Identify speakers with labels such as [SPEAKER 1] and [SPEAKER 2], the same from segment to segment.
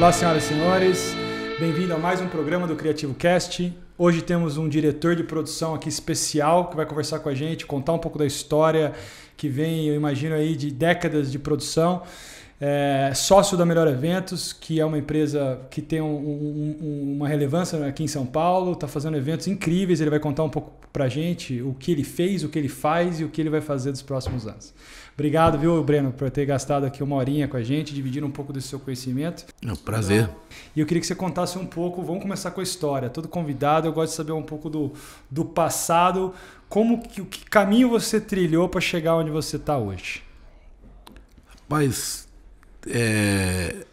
[SPEAKER 1] Olá, senhoras e senhores. Bem-vindo a mais um programa do Criativo Cast. Hoje temos um diretor de produção aqui especial que vai conversar com a gente, contar um pouco da história que vem, eu imagino aí, de décadas de produção. É, sócio da Melhor Eventos, que é uma empresa que tem um, um, uma relevância aqui em São Paulo, está fazendo eventos incríveis. Ele vai contar um pouco para a gente o que ele fez, o que ele faz e o que ele vai fazer dos próximos anos. Obrigado, viu, Breno, por ter gastado aqui uma horinha com a gente, dividindo um pouco do seu conhecimento. É um prazer. E eu queria que você contasse um pouco, vamos começar com a história. Todo convidado, eu gosto de saber um pouco do, do passado, como que, que caminho você trilhou para chegar onde você está hoje. Rapaz,
[SPEAKER 2] é,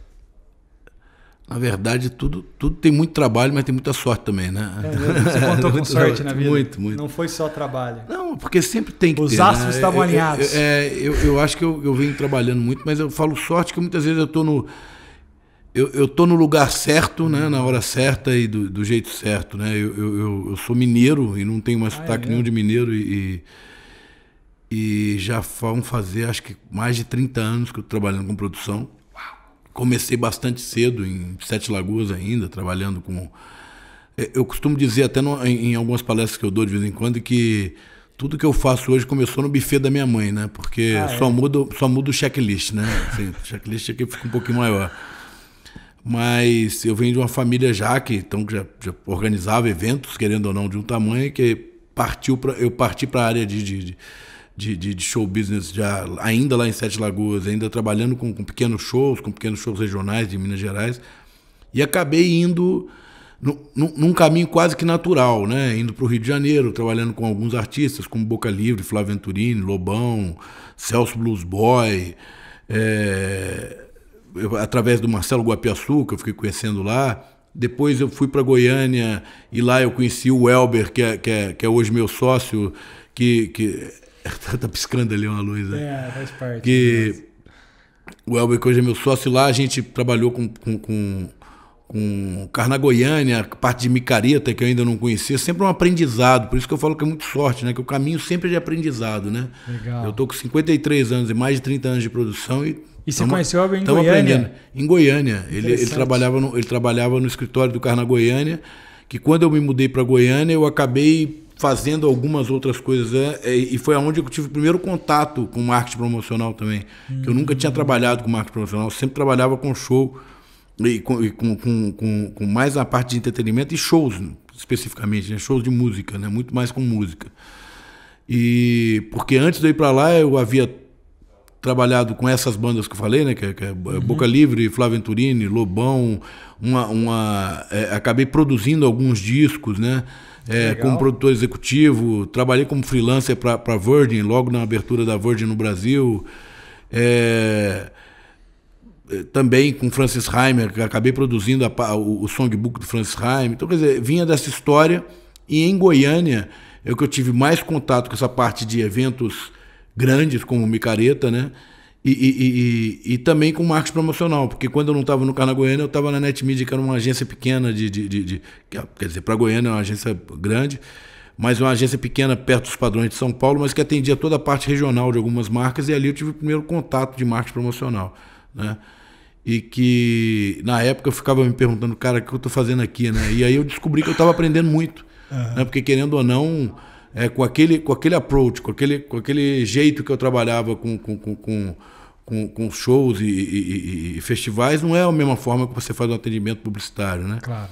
[SPEAKER 2] na verdade, tudo, tudo tem muito trabalho, mas tem muita sorte também, né? É, você contou com sorte na vida. Muito, muito. Não
[SPEAKER 1] foi só trabalho. Não, porque sempre tem que Os ter. Os astros né? estavam é, é, alinhados. Eu,
[SPEAKER 2] é, eu, eu, acho que eu, eu venho trabalhando muito, mas eu falo sorte que muitas vezes eu estou no. Eu, eu tô no lugar certo, né? Na hora certa e do, do jeito certo, né? Eu, eu, eu, sou mineiro e não tenho mais ah, sotaque é nenhum de mineiro e, e, e já vão fazer acho que mais de 30 anos que eu tô trabalhando com produção comecei bastante cedo, em Sete Lagoas ainda, trabalhando com. É, eu costumo dizer, até no, em, em, algumas palestras que eu dou de vez em quando, que tudo que eu faço hoje começou no buffet da minha mãe, né? Porque ah, é? só, muda, só muda o checklist, né? Assim, o checklist aqui fica um pouquinho maior. Mas eu venho de uma família já que então, já, já organizava eventos, querendo ou não, de um tamanho que partiu pra, eu parti para a área de, de, de de, de, de, show business já ainda lá em Sete Lagoas, ainda trabalhando com, com, pequenos shows, com pequenos shows regionais de Minas Gerais, e acabei indo no, no, num caminho quase que natural, né? Indo para o Rio de Janeiro, trabalhando com alguns artistas, como Boca Livre, Flávio Venturini, Lobão, Celso Blues Boy, é, eu, através do Marcelo Guapiaçu, que eu fiquei conhecendo lá. Depois eu fui para Goiânia e lá eu conheci o Elber, que é, que é, que é hoje meu sócio, que, que Tá, tá piscando ali uma luz, né? É, faz parte. Que o Elber, que hoje é meu sócio lá, a gente trabalhou com, com, com, com Goiânia parte de Micareta, que eu ainda não conhecia, é sempre um aprendizado. Por isso que eu falo que é muito sorte, né? Que o caminho sempre é de aprendizado, né? Legal. Eu tô com 53 anos e mais de 30 anos de produção e e você tamo, conheceu o Elber em Goiânia? Aprendendo. Em Goiânia. Ele, ele, trabalhava no, ele trabalhava no escritório do Carna Goiânia, que quando eu me mudei para Goiânia, eu acabei fazendo algumas outras coisas. Né? É, e foi aonde eu tive o primeiro contato com marketing promocional também. Uhum. Que eu nunca tinha trabalhado com marketing promocional, sempre trabalhava com show e com, e com, com, com, com, mais a parte de entretenimento e shows, né? especificamente, né? shows de música, né? muito mais com música. E porque antes de eu ir para lá, eu havia trabalhado com essas bandas que eu falei, né? Que, é, que é Boca uhum. Livre, Flávio Venturini, Lobão, uma, uma é, acabei produzindo alguns discos, né? é, como produtor executivo, trabalhei como freelancer para a Virgin, logo na abertura da Virgin no Brasil. É, é também com Francis Heimer, que acabei produzindo a, o, o songbook do Francis Heimer. Então, quer dizer, vinha dessa história. E em Goiânia é o que eu tive mais contato com essa parte de eventos grandes, como Micareta, né? E, e, e, e, também com marketing promocional, porque quando eu não estava no Carna Goiânia, eu estava na NetMedia, que era uma agência pequena de. de, de, de ah, quer dizer, para Goiânia é uma agência grande, mas uma agência pequena perto dos padrões de São Paulo, mas que atendia toda a parte regional de algumas marcas, e ali eu tive o primeiro contato de marketing promocional. Né? E que na época eu ficava me perguntando, cara, o que eu estou fazendo aqui? Né? E aí eu descobri que eu estava aprendendo muito. Uhum. Né? Porque querendo ou não é, com, aquele, com aquele approach, com aquele, com aquele jeito que eu trabalhava com, com, com, com, com shows e, e, e, festivais, não é a mesma forma que você faz um atendimento publicitário, né? Claro.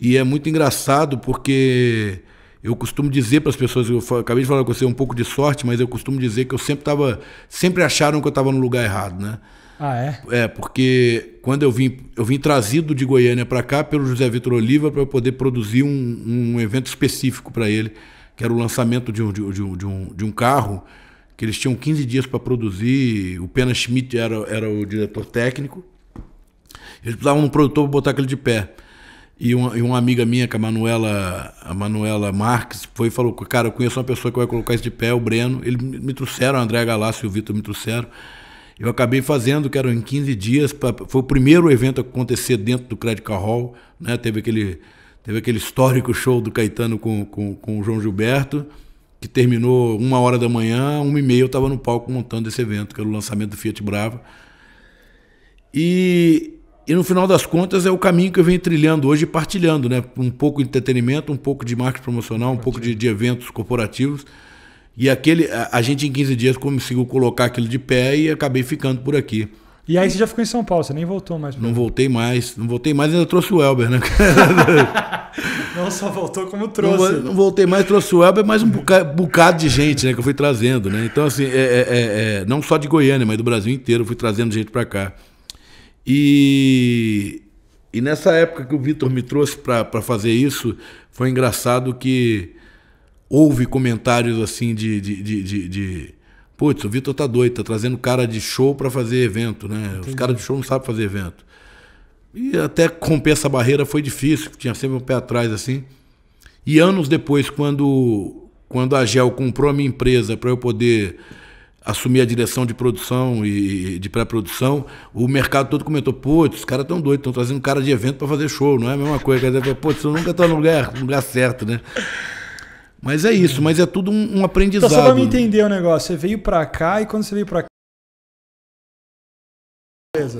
[SPEAKER 2] E é muito engraçado porque eu costumo dizer para as pessoas, eu acabei de falar com você um pouco de sorte, mas eu costumo dizer que eu sempre estava, sempre acharam que eu estava no lugar errado, né? Ah, é? É, porque quando eu vim, eu vim trazido de Goiânia para cá pelo José Vitor Oliva para poder produzir um, um evento específico para ele que era o lançamento de um, de, um, de, um, de um carro, que eles tinham 15 dias para produzir, o Pena Schmidt era, era o diretor técnico, eles precisavam de um produtor para botar aquele de pé. E uma, e uma, amiga minha, que é a Manuela, a Manuela Marques, foi e falou: Cara, eu conheço uma pessoa que vai colocar isso de pé, o Breno. Eles me trouxeram, o André Galácio e o Vitor me trouxeram. Eu acabei fazendo, que eram em 15 dias. Pra, foi o primeiro evento a acontecer dentro do Credit Car Hall. Né? Teve aquele Teve aquele histórico show do Caetano com, com, com o João Gilberto, que terminou uma hora da manhã, uma e meia eu estava no palco montando esse evento, que era o lançamento do Fiat Brava. E, e no final das contas é o caminho que eu venho trilhando hoje e partilhando, né? Um pouco de entretenimento, um pouco de marketing promocional, um pouco de, de eventos corporativos. E aquele, a, a gente em 15 dias conseguiu colocar aquilo de pé e acabei ficando por aqui.
[SPEAKER 1] E aí você já ficou em São Paulo, você nem voltou mais.
[SPEAKER 2] Não voltei mais, não voltei mais, ainda trouxe o Elber, né?
[SPEAKER 1] não só voltou como trouxe. Não,
[SPEAKER 2] não voltei mais, trouxe o Elber, mais um bocado, de gente, né? Que eu fui trazendo, né? Então, assim, é, é, é, é, não só de Goiânia, mas do Brasil inteiro, eu fui trazendo gente para cá. E, e nessa época que o Vitor me trouxe para fazer isso, foi engraçado que houve comentários assim de, de, de, de Putz, o Vitor tá doido, tá trazendo cara de show para fazer evento, né? Entendi. Os caras de show não sabem fazer evento. E até romper essa barreira foi difícil, tinha sempre um pé atrás assim. E anos depois, quando, quando a Gel comprou a minha empresa para eu poder assumir a direção de produção e de pré-produção, o mercado todo comentou: putz, os caras tão doidos, estão trazendo cara de evento para fazer show, não é a mesma coisa. Putz, você nunca tá no lugar, no lugar certo, né? Mas é isso, mas é tudo um, um aprendizado. Então, só pra me
[SPEAKER 1] entender o negócio, você veio para cá e quando você veio para cá.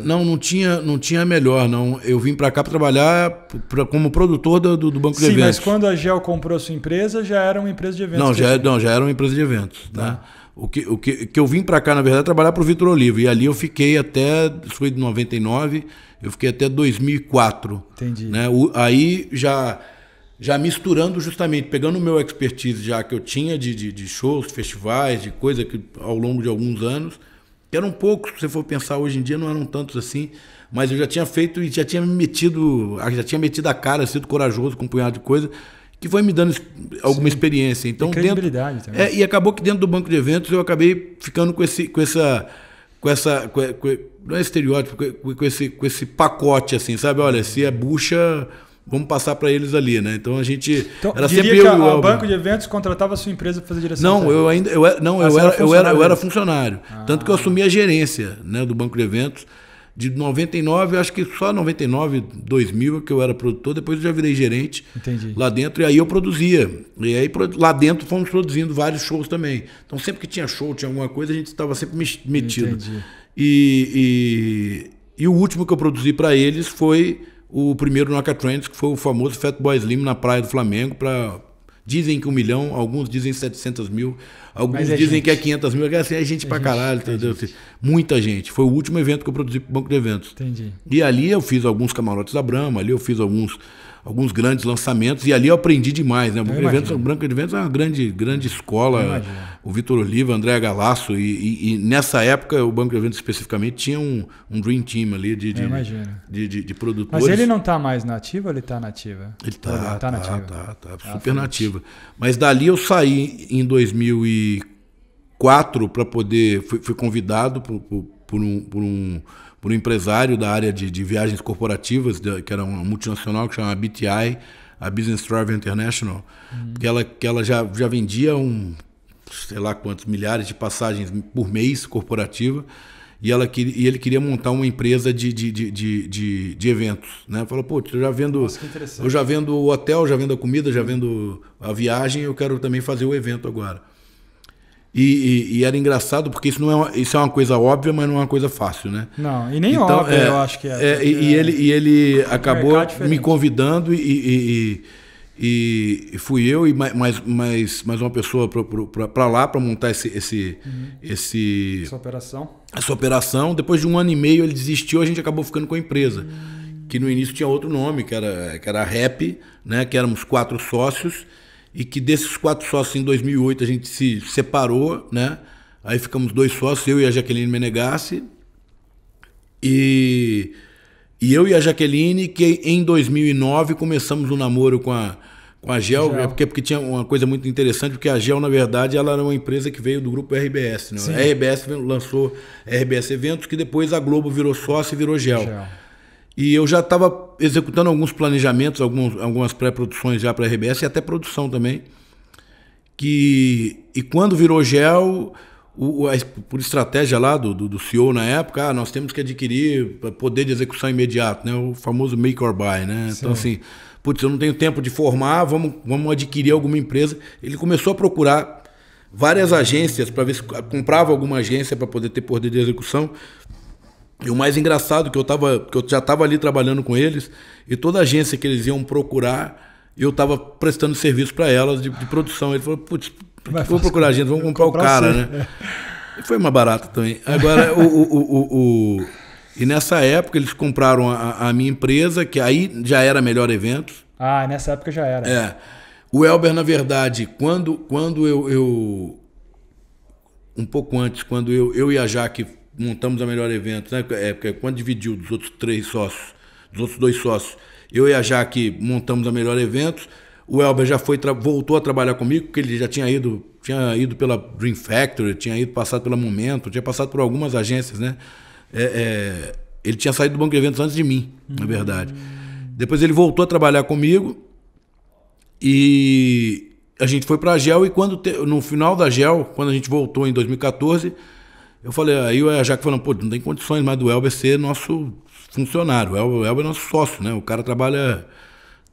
[SPEAKER 2] Não, não tinha, não tinha melhor, não. Eu vim para cá para trabalhar pra, como produtor do,
[SPEAKER 1] do Banco Sim, de Eventos. Sim, mas quando a Gel comprou a sua empresa, já era uma empresa de eventos. Não, já, é,
[SPEAKER 2] não já era uma empresa de eventos. Tá? Né? O, que, o que, que eu vim para cá, na verdade, é trabalhar para o Vitor Olivo. E ali eu fiquei até, isso foi de 99, eu fiquei até 2004. Entendi. Né? O, aí já já misturando justamente, pegando o meu expertise já que eu tinha de, de, de shows, festivais, de coisa que ao longo de alguns anos, que eram poucos, se você for pensar hoje em dia, não eram tantos assim, mas eu já tinha feito e já tinha me metido, ah, já tinha metido a cara, sido corajoso com um punhado de coisa, que foi me dando alguma Sim. experiência. Então, e credibilidade dentro, também. É, e acabou que dentro do banco de eventos eu acabei ficando com esse, com essa, com essa, com, com, não é estereótipo, com, com, esse, com esse pacote assim, sabe? Olha, se é bucha vamos passar para eles ali, né? Então a gente então, era sempre eu, o, o banco
[SPEAKER 1] de eventos contratava a sua empresa para fazer direção. Não, eu ainda eu era, não, eu, era, era eu era eu era funcionário, ah. tanto
[SPEAKER 2] que eu assumi a gerência, né, do banco de eventos de 99, acho que só 99, 2000 que eu era produtor, depois eu já virei gerente Entendi. lá dentro e aí eu produzia. E aí lá dentro fomos produzindo vários shows também. Então sempre que tinha show, tinha alguma coisa, a gente estava sempre metido. Entendi. E, e, e o último que eu produzi para eles foi o primeiro Noca Trends, que foi o famoso Fat Boy Slim na praia do Flamengo, para dizem que um milhão, alguns dizem 700 mil, alguns é dizem gente. que é 500 mil, é, assim, é gente é pra gente, caralho, é entendeu? É Muita gente. Foi o último evento que eu produzi pro Banco de Eventos. Entendi. E ali eu fiz alguns camarotes da Brahma, ali eu fiz alguns alguns grandes lançamentos, e ali eu aprendi demais, né? O evento, Branca de Ventos é uma grande, grande escola. O Vitor Oliva, André Galasso, e, e, e, nessa época o Banco de Eventos especificamente tinha um, um Dream Team ali de, de, de, de, de produtores. Mas ele não
[SPEAKER 1] está mais nativo ou ele está nativa? Ele está, tá, tá, nativa. tá, tá, tá super
[SPEAKER 2] nativa. Mas dali eu saí em 2004 para poder. Fui, fui convidado por, por, por um, por um por um empresário da área de, de viagens corporativas, de, que era uma multinacional que chamava BTI, a Business Travel International, uhum. que ela, que ela já, já vendia um, sei lá quantos milhares de passagens por mês corporativa, e, ela, e ele queria montar uma empresa de, de, de, de, de eventos. Né? Falou, pô, eu já vendo. Nossa, eu já vendo o hotel, já vendo a comida, já vendo a viagem, eu quero também fazer o evento agora. E, e, e, era engraçado porque isso não é uma, isso é uma coisa óbvia, mas não é uma coisa fácil, né?
[SPEAKER 1] Não, e nem então, óbvio, é, eu acho que é. é, é e, ele, e ele é acabou me
[SPEAKER 2] convidando e, e, fui eu e mais, mais, mais uma pessoa para lá para montar esse, esse, uhum. esse. Essa operação. Essa operação. Depois de um ano e meio ele desistiu, a gente acabou ficando com a empresa. Uhum. Que no início tinha outro nome, que era, que era Rap, né? Que éramos quatro sócios e que desses quatro sócios em 2008 a gente se separou, né? Aí ficamos dois sócios, eu e a Jaqueline Menegassi. E, e eu e a Jaqueline, que em 2009 começamos um namoro com a, com a Gel, Gel. É porque, porque tinha uma coisa muito interessante, porque a Gel, na verdade, ela era uma empresa que veio do grupo RBS. Né? A RBS lançou RBS Eventos, que depois a Globo virou sócio e virou Gel. Gel. E eu já estava executando alguns planejamentos, alguns, algumas pré-produções já para a RBS e até produção também. Que, e quando virou gel, o, a, por estratégia lá do, do, do CEO na época, ah, nós temos que adquirir poder de execução imediato, né? o famoso make or buy. Né? Então, assim, putz, eu não tenho tempo de formar, vamos, vamos adquirir alguma empresa. Ele começou a procurar várias agências para ver se comprava alguma agência para poder ter poder de execução. E o mais engraçado é que eu tava, que eu já estava ali trabalhando com eles e toda agência que eles iam procurar, eu estava prestando serviço para elas de, de, produção. Ele falou, putz, vamos procurar agência, vamos comprar, comprar o cara, você. né? É. E Foi uma barata também. Agora, o, o, o, o, e nessa época eles compraram a, a, minha empresa, que aí já era Melhor Eventos.
[SPEAKER 1] Ah, nessa época já era. É.
[SPEAKER 2] O Elber, na verdade, quando, quando eu, eu um pouco antes, quando eu, eu e a Jaque montamos a melhor evento, né? É, porque quando dividiu dos outros três sócios, dos outros dois sócios, eu e a Jaque montamos a melhor evento. O Elber já foi voltou a trabalhar comigo, porque ele já tinha ido, tinha ido pela Dream Factory, tinha ido passado pela Momento, tinha passado por algumas agências, né? É, é, ele tinha saído do banco de eventos antes de mim, na verdade. Depois ele voltou a trabalhar comigo e a gente foi para a GEL e quando te, no final da GEL, quando a gente voltou em 2014, eu falei, aí o e a Jaque falando, pô, não tem condições mais do Elber ser nosso funcionário. O Elber, é nosso sócio, né? O cara trabalha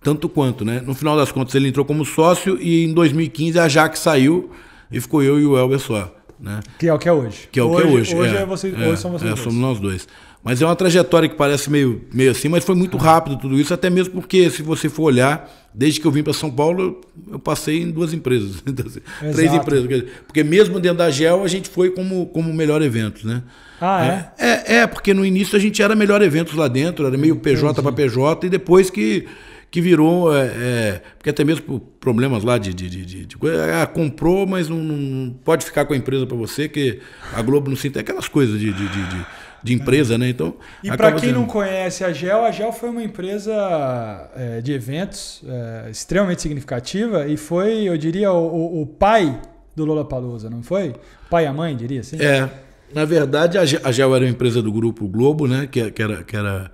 [SPEAKER 2] tanto quanto, né? No final das contas, ele entrou como sócio e em 2015 a Jaque saiu e ficou eu e o Elber só.
[SPEAKER 1] Né? Que é o que é hoje.
[SPEAKER 2] Que é o hoje, que é hoje. Hoje, é, é, você, é, hoje são vocês é, dois. somos nós dois. Mas é uma trajetória que parece meio, meio assim, mas foi muito rápido tudo isso, até mesmo porque, se você for olhar, desde que eu vim para São Paulo, eu, passei em duas empresas, três empresas. Porque mesmo dentro da GEL, a gente foi como, como melhor evento, né? Ah, é? é? é? É, porque no início a gente era melhor eventos lá dentro, era meio PJ para PJ, e depois que que virou, é, é, porque até mesmo por problemas lá de, de, de, de ah, comprou, mas não, não, pode ficar com a empresa para você, que a Globo não se aquelas coisas de, de, de, de de empresa, né? Então. E para quem sendo... não
[SPEAKER 1] conhece a Gel, a Gel foi uma empresa é, de eventos é, extremamente significativa e foi, eu diria, o, o pai do Lola Palusa, não foi? Pai e a mãe, diria assim? É.
[SPEAKER 2] Na verdade, a Gel era uma empresa do Grupo Globo, né? Que, que era. Que era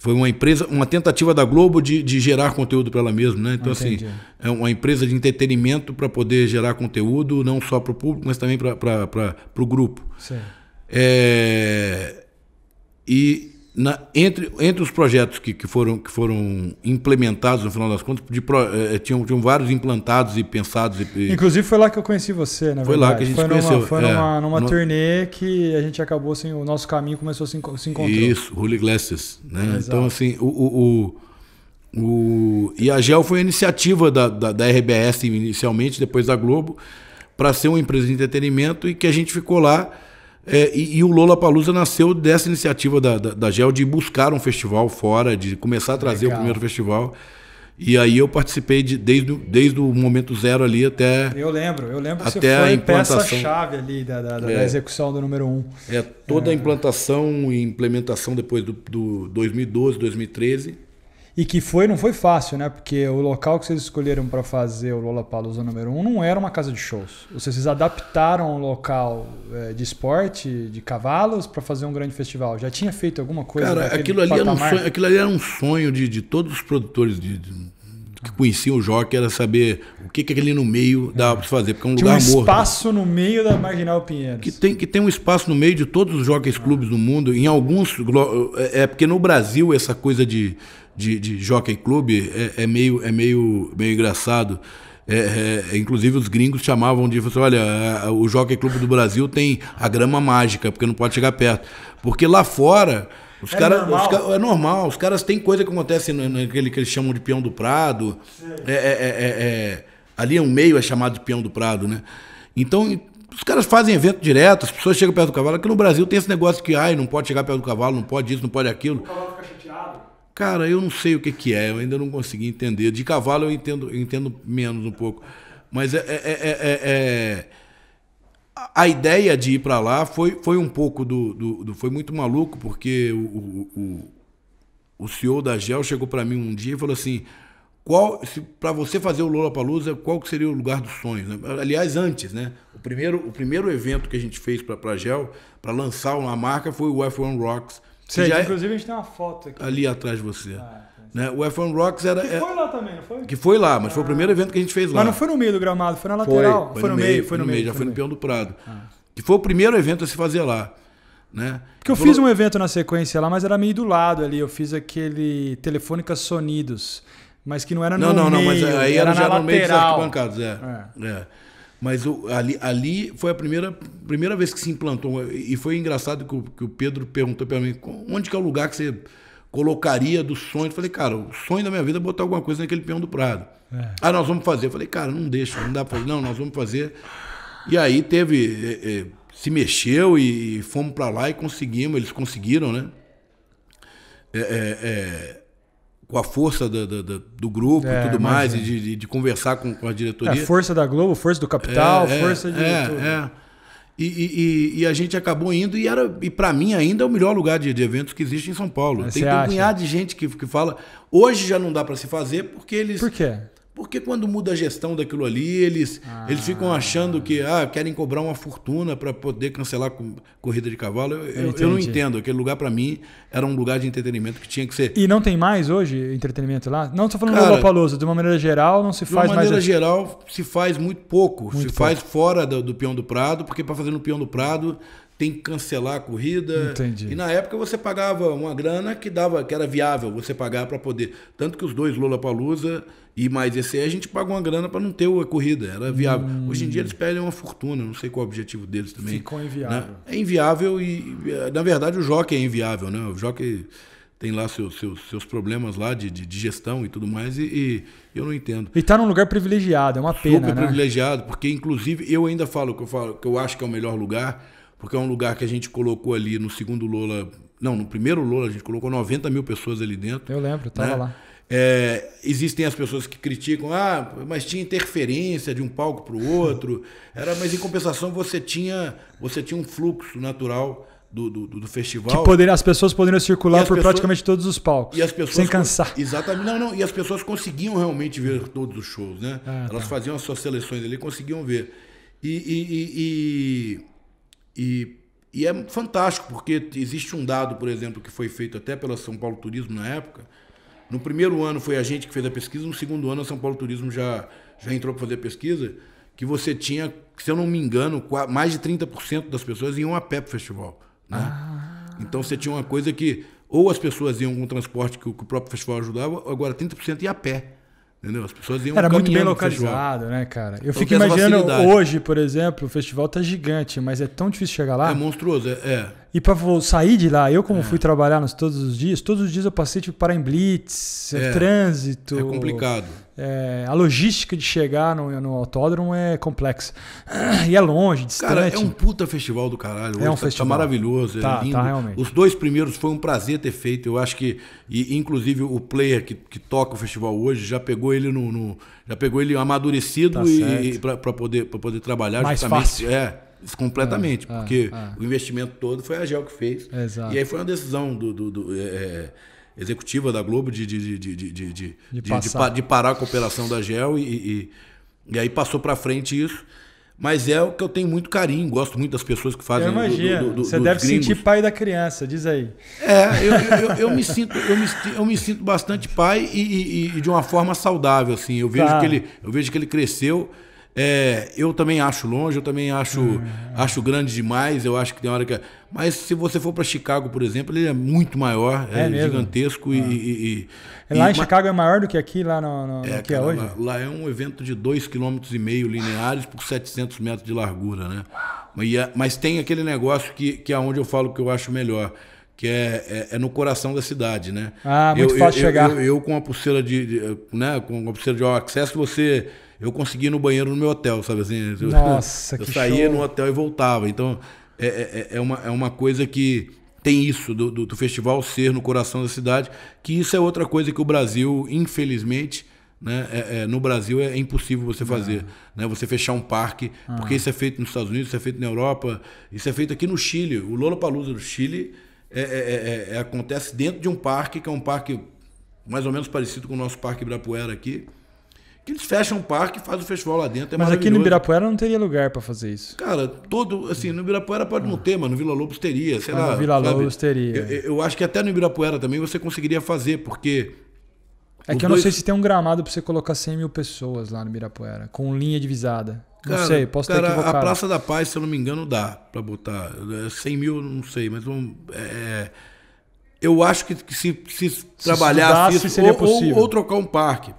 [SPEAKER 2] foi uma empresa, uma tentativa da Globo de, de gerar conteúdo para ela mesma, né? Então, assim, Entendi. assim, é uma empresa de entretenimento para poder gerar conteúdo não só para o público, mas também para o grupo. Certo. É, e na, entre, entre os projetos que, que, foram, que foram implementados, no final das contas, de, é, é, tinham, tinham vários implantados e pensados. E, Inclusive
[SPEAKER 1] foi lá que eu conheci você, na foi verdade. Foi lá que a gente foi conheceu. Numa, foi é, numa, numa no... turnê que a gente acabou, assim, o nosso caminho começou a se, se encontrar. Isso,
[SPEAKER 2] Holy Glasses. Né? É, então, assim, o, o, o, o, E a GEL foi a iniciativa da, da, da RBS inicialmente, depois da Globo, para ser uma empresa de entretenimento e que a gente ficou lá é, e, e, o Lola Palusa nasceu dessa iniciativa da, da, da, GEL de buscar um festival fora, de começar a trazer Legal. o primeiro festival. E aí eu participei de, desde, desde o momento zero ali até.
[SPEAKER 1] Eu lembro, eu lembro que até você foi a peça-chave ali da, da, da é, execução do número um. É, toda é. a
[SPEAKER 2] implantação e implementação depois do, do 2012, 2013
[SPEAKER 1] e que foi, não foi fácil, né? Porque o local que vocês escolheram para fazer o Lollapalooza número 1 um não era uma casa de shows. Ou seja, vocês adaptaram o local é, de esporte, de cavalos, para fazer um grande festival. Já tinha feito alguma coisa? Cara, aquilo ali, patamar? era um sonho,
[SPEAKER 2] aquilo ali era um sonho de, de todos os produtores de, de que conheciam o Jorge era saber o que, que ali no meio é. dava para fazer, porque é um Tinha lugar um morto. um
[SPEAKER 1] espaço no meio da Marginal Pinheiros.
[SPEAKER 2] Que tem, que tem um espaço no meio de todos os jockeys clubes do mundo. Em alguns. É, é porque no Brasil essa coisa de, de, de jockey clube é, é, meio, é meio, meio engraçado. É, é, é inclusive os gringos chamavam de, assim, olha, o Jockey Clube do Brasil tem a grama mágica, porque não pode chegar perto. Porque lá fora, os é Cara, é normal, os caras têm coisa que acontece naquele que eles chamam de peão do Prado. É é, é, é, ali é um meio, é chamado de peão do Prado, né? Então, os caras fazem evento direto, as pessoas chegam perto do cavalo. Aqui no Brasil tem esse negócio que, ai, não pode chegar perto do cavalo, não pode isso, não pode aquilo. Cara, eu não sei o que, que é, eu ainda não consegui entender. De cavalo eu entendo, eu entendo menos um pouco. Mas é, é, é, a ideia de ir para lá foi, foi um pouco do, do, do, Foi muito maluco, porque o, o, o, o CEO da Gel chegou para mim um dia e falou assim: qual para você fazer o Lola Palusa, qual que seria o lugar dos sonhos? Aliás, antes, né? O primeiro, o primeiro evento que a gente fez para a Gel, para lançar uma marca, foi o F1 Rocks Sei, já... É- é- Inclusive a gente tem uma foto aqui. Ali atrás de você. Ah, tá. né? O F1 Rocks era. Que é- foi lá também, não foi? Que foi lá, mas ah. foi o ah. primeiro evento que a gente fez lá. Mas não foi
[SPEAKER 1] no meio do gramado, foi na lateral. Foi, foi, foi no, meio, meio, foi no, meio, já foi
[SPEAKER 2] no, Pão Peão do Prado. Ah. Que foi o primeiro evento a se fazer lá. Né? Porque eu Falou... fiz
[SPEAKER 1] um evento na sequência lá, mas era meio do lado ali. Eu fiz aquele Telefônica Sonidos, mas que não era não, no não, meio. Não, não, não, mas aí era, era já no lateral. meio dos arquibancados, é. é. é. Mas eu, ali, ali foi a
[SPEAKER 2] primeira, primeira vez que se implantou. E foi engraçado que o, que o Pedro perguntou para mim: onde que é o lugar que você colocaria do sonho? Eu falei, cara, o sonho da minha vida é botar alguma coisa naquele peão do Prado. É. Ah, nós vamos fazer. Eu falei, cara, não deixa, não dá para fazer. Não, nós vamos fazer. E aí teve. É, é, se mexeu e fomos para lá e conseguimos, eles conseguiram, né? É, é, é com a força do, do, do grupo é, e tudo mais, e de, de, de, conversar com, com a diretoria. a é, força
[SPEAKER 1] da Globo, força do capital, é, é força de. É, tudo. é.
[SPEAKER 2] E, e, e, a gente acabou indo e era e para mim ainda é o melhor lugar de, de eventos que existe em São Paulo. Mas Tem um punhado de gente que, que fala. Hoje já não dá para se fazer porque eles. Por quê? Porque quando muda a gestão daquilo ali, eles, ah. eles ficam achando que ah, querem cobrar uma fortuna para poder cancelar corrida de cavalo. Eu, eu, eu não entendo. Aquele lugar, para mim, era um lugar de entretenimento que tinha que ser.
[SPEAKER 1] E não tem mais hoje entretenimento lá? Não estou falando Cara, do Palusa, de uma maneira geral, não se faz mais. De uma maneira mais...
[SPEAKER 2] geral, se faz muito pouco. Muito se pouco. faz fora do, do Peão do Prado, porque para fazer no Peão do Prado, tem que cancelar a corrida. Entendi. E
[SPEAKER 1] na época você pagava
[SPEAKER 2] uma grana que dava, que era viável você pagar para poder. Tanto que os dois, Lula Palusa e mais esse aí, a gente pagou uma grana para não ter a corrida, era viável. Hum. Hoje em dia eles pedem uma fortuna, não sei qual é o objetivo deles também. Ficou né? inviável. Né? É inviável e, na verdade, o Jockey é inviável, né? O Jockey tem lá seus, seus, seus problemas lá de, de, de, gestão e tudo mais, e, e eu não entendo.
[SPEAKER 1] E está num lugar privilegiado, é uma pena. Super né?
[SPEAKER 2] privilegiado, porque inclusive eu ainda falo que eu falo que eu acho que é o melhor lugar, porque é um lugar que a gente colocou ali no segundo Lula. Não, no primeiro Lula a gente colocou 90 mil pessoas ali dentro. Eu lembro, estava né? lá. É, existem as pessoas que criticam, ah, mas tinha interferência de um palco para o outro. Era, mas em compensação você tinha, você tinha um fluxo natural do, do, do festival. Que poderia, as
[SPEAKER 1] pessoas poderiam circular por pessoas, praticamente todos os palcos. Pessoas, sem cansar.
[SPEAKER 2] Exatamente. Não, não. E as pessoas conseguiam realmente ver todos os shows, né? Ah, Elas tá. faziam as suas seleções ali, conseguiam ver. e, e, e, e e, e é fantástico, porque existe um dado, por exemplo, que foi feito até pela São Paulo Turismo na época. No primeiro ano foi a gente que fez a pesquisa, no segundo ano a São Paulo Turismo já, já entrou para fazer a pesquisa, que você tinha, se eu não me engano, mais de 30% das pessoas iam a pé para o festival.
[SPEAKER 1] Né? Ah.
[SPEAKER 2] Então você tinha uma coisa que ou as pessoas iam com o transporte que o, próprio festival ajudava, agora 30% ia a pé. Entendeu? As pessoas
[SPEAKER 1] iam Era muito bem localizado, né, cara? Eu fico imaginando hoje, por exemplo, o festival tá gigante, mas é tão difícil chegar lá. É monstruoso, é. é. E para sair de lá, eu como é. fui trabalhar nos todos os dias, todos os dias eu passei tipo parar em blitz, é. é. trânsito. É complicado. É, a logística de chegar no, no, autódromo é complexa. Ah, e é longe, distante. Cara, é um
[SPEAKER 2] puta festival do caralho. É um tá, tá, festival. É tá maravilhoso, tá, é lindo. Tá, realmente. Os dois primeiros foi um prazer ter feito. Eu acho que, e, inclusive, o player que, que toca o festival hoje já pegou ele no, no já pegou ele amadurecido tá e, e para poder, pra poder trabalhar. Mais justamente, fácil. É, completamente, ah, ah, porque ah. o investimento todo foi a Gel que fez. Exato. E aí foi uma decisão do, do, do é, é, executiva da Globo de, de, de, de, de, de, de, de, de parar a cooperação da Gel e, e, e aí passou para frente isso. Mas é o que eu tenho muito carinho, gosto muito das pessoas que fazem. Eu imagino. Do, do, do, Você deve gringos. sentir
[SPEAKER 1] pai da criança, diz aí. É, eu, eu, eu, eu me, sinto,
[SPEAKER 2] eu, me, eu me sinto bastante pai e, e, e de uma forma saudável, assim. Eu vejo, tá. que, ele, eu vejo que ele cresceu. É, eu também acho longe, eu também acho, uhum. acho grande demais. Eu acho que tem hora que. É, mas se você for para Chicago, por exemplo, ele é muito maior, é, é gigantesco e, ah. e, é e, Lá em
[SPEAKER 1] Chicago é maior do que aqui, lá no, no é, que é hoje?
[SPEAKER 2] Lá, é um evento de 2,5 km lineares por 700 metros de largura, né? Mas tem aquele negócio que, que é onde eu falo que eu acho melhor que é, é, é, no coração da cidade, né? Ah, muito eu, fácil eu, chegar. Eu, eu, com a pulseira de, de, né, com a pulseira de All Access, você eu conseguia ir no banheiro no meu hotel, sabe assim? Eu, Nossa, eu, que Eu saía no hotel e voltava. Então, é, é, é, é, uma, é uma coisa que tem isso do, do, do, festival ser no coração da cidade, que isso é outra coisa que o Brasil, infelizmente, né, é, é, no Brasil é impossível você fazer. Né, você fechar um parque, ah. porque isso é feito nos Estados Unidos, isso é feito na Europa, isso é feito aqui no Chile. O Lollapalooza do Chile é, é, é acontece dentro de um parque, que é um parque mais ou menos parecido com o nosso Parque Ibirapuera aqui, que eles fecham o parque e fazem o festival lá dentro. É Mas aqui no Ibirapuera
[SPEAKER 1] não teria lugar para fazer isso.
[SPEAKER 2] Cara, todo. Assim, no Ibirapuera pode ah. não ter, mas no Vila Lobos teria, sei ah, lá. No Vila sabe? Lobos teria. Eu, eu, acho que até no Ibirapuera também você conseguiria fazer, porque. É que eu dois... não sei se
[SPEAKER 1] tem um gramado para você colocar 100 mil pessoas lá no Ibirapuera, com linha divisada. Cara, não sei, posso cara, ter equivocado. A Praça
[SPEAKER 2] da Paz, se eu não me engano, dá para botar. 100 é mil, não sei, mas um, é, é, eu acho que, que se, se, se trabalhasse, trabalhar. Isso, seria ou, possível. Ou, ou trocar um parque.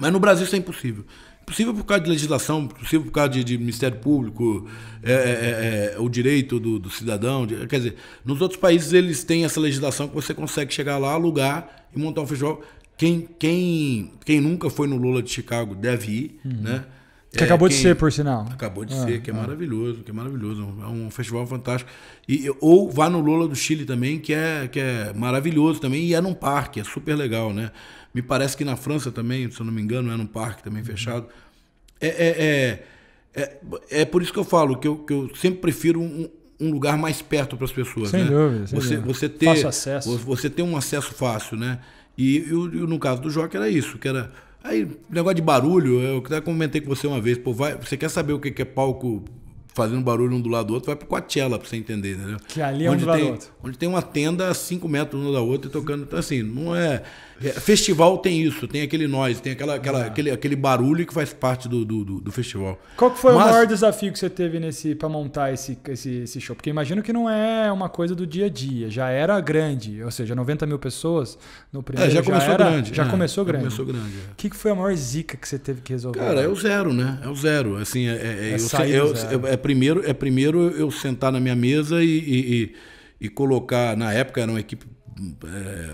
[SPEAKER 2] Mas no Brasil isso é impossível. Impossível por causa de legislação, impossível por causa de, de Ministério Público, é, é, é, é, o direito do, do cidadão. De, quer dizer, nos outros países eles têm essa legislação que você consegue chegar lá, alugar e montar um festival. Quem, quem, quem nunca foi no Lula de Chicago deve ir, uhum. né? Que acabou é, de ser, por sinal. Acabou de ser, é, que é maravilhoso, que é maravilhoso. É um festival fantástico. E, ou vá no Lula do Chile também, que é, que é maravilhoso também, e é num parque, é super legal, né? Me parece que na França também, se eu não me engano, é num parque também uhum. fechado. É, é, é, é, é, por isso que eu falo que eu, que eu sempre prefiro um, um lugar mais perto para as pessoas. Sem né? dúvida. Sem você, dúvida. você ter Fácil acesso. Você ter um acesso fácil, né? E, eu no caso do Joque era isso, que era Aí, negócio de barulho, eu até comentei com você uma vez, pô, vai, você quer saber o que é palco fazendo barulho um do lado do outro, vai pro Coachella, pra você entender, entendeu? Que ali é onde um tem, Onde tem uma tenda a 5 metros uma da outra e tocando. Então, assim, não é, é, Festival tem isso, tem aquele noise, tem aquela, aquela, ah. aquele, aquele barulho que faz parte do, do, do, do festival.
[SPEAKER 1] Qual que foi Mas, o maior desafio que você teve nesse para montar esse, esse, esse show? Porque imagino que não é uma coisa do dia a dia, já era grande, ou seja, 90 mil pessoas no é, primeiro. É, já começou era, grande. Já é, começou grande. Já começou grande. O é. que, que foi a maior zica que você teve que resolver? Cara, é
[SPEAKER 2] o zero, né? É o zero. Assim, é, é, é eu, eu, zero. é primeiro, é primeiro eu sentar na minha mesa e, e, e colocar. Na época era uma equipe.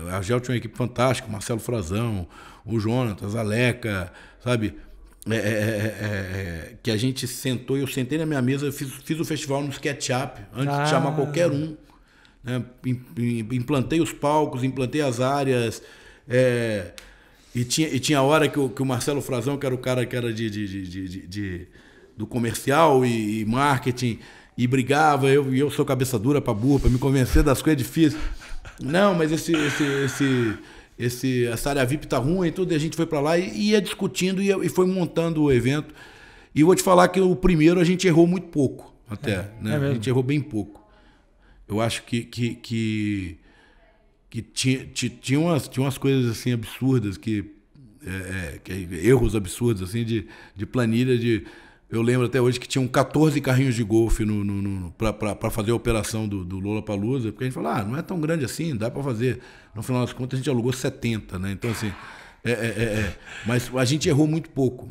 [SPEAKER 2] É, a Gel tinha uma equipe fantástica, Marcelo Frazão, o Jonatas, a Leca, sabe? É é, é, é, é, que a gente sentou, eu sentei na minha mesa, fiz, fiz o festival no SketchUp, antes ah. de chamar ah. qualquer um. Né? Implantei os palcos, implantei as áreas. E tinha, e tinha hora que o, que o Marcelo Frazão, que era o cara que era de, de, de, de do comercial e, e marketing e brigava, eu, eu sou cabeça dura para burro, para me convencer das coisas é difíceis. Não, mas esse, esse, esse, esse, essa área VIP tá ruim e tudo, e a gente foi para lá e ia discutindo e, e foi montando o evento. E vou te falar que o primeiro a gente errou muito pouco, até. É, né? É a gente errou bem pouco. Eu acho que, que, que, que tinha, tinha, umas, tinha umas coisas assim absurdas que, é, é que erros absurdos assim de, de planilha de eu lembro até hoje que tinham 14 carrinhos de golfe no, no, no para fazer a operação do, do Lola Palusa, porque a gente falou, ah, não é tão grande assim, dá para fazer. No final das contas, a gente alugou 70, né? Então, assim, é, é, é, é, mas a gente errou muito pouco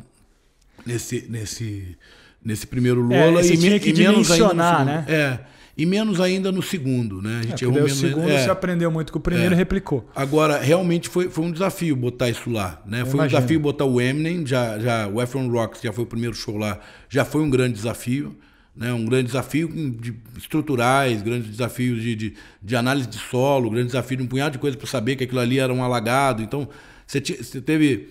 [SPEAKER 2] nesse, nesse, nesse primeiro é, Lola é, e, tinha que e menos ainda. Né? É, e menos ainda no segundo, né? A gente é, errou menos, o segundo é, você aprendeu muito com o primeiro e é. replicou. Agora, realmente foi, foi um desafio botar isso lá, né? Eu foi imagino. um desafio botar o Eminem, já, já, o Efron Rocks já foi o primeiro show lá, já foi um grande desafio, né? Um grande desafio de estruturais, grandes desafios de, de, de análise de solo, grande desafio de um punhado de coisa para saber que aquilo ali era um alagado. Então, você, você teve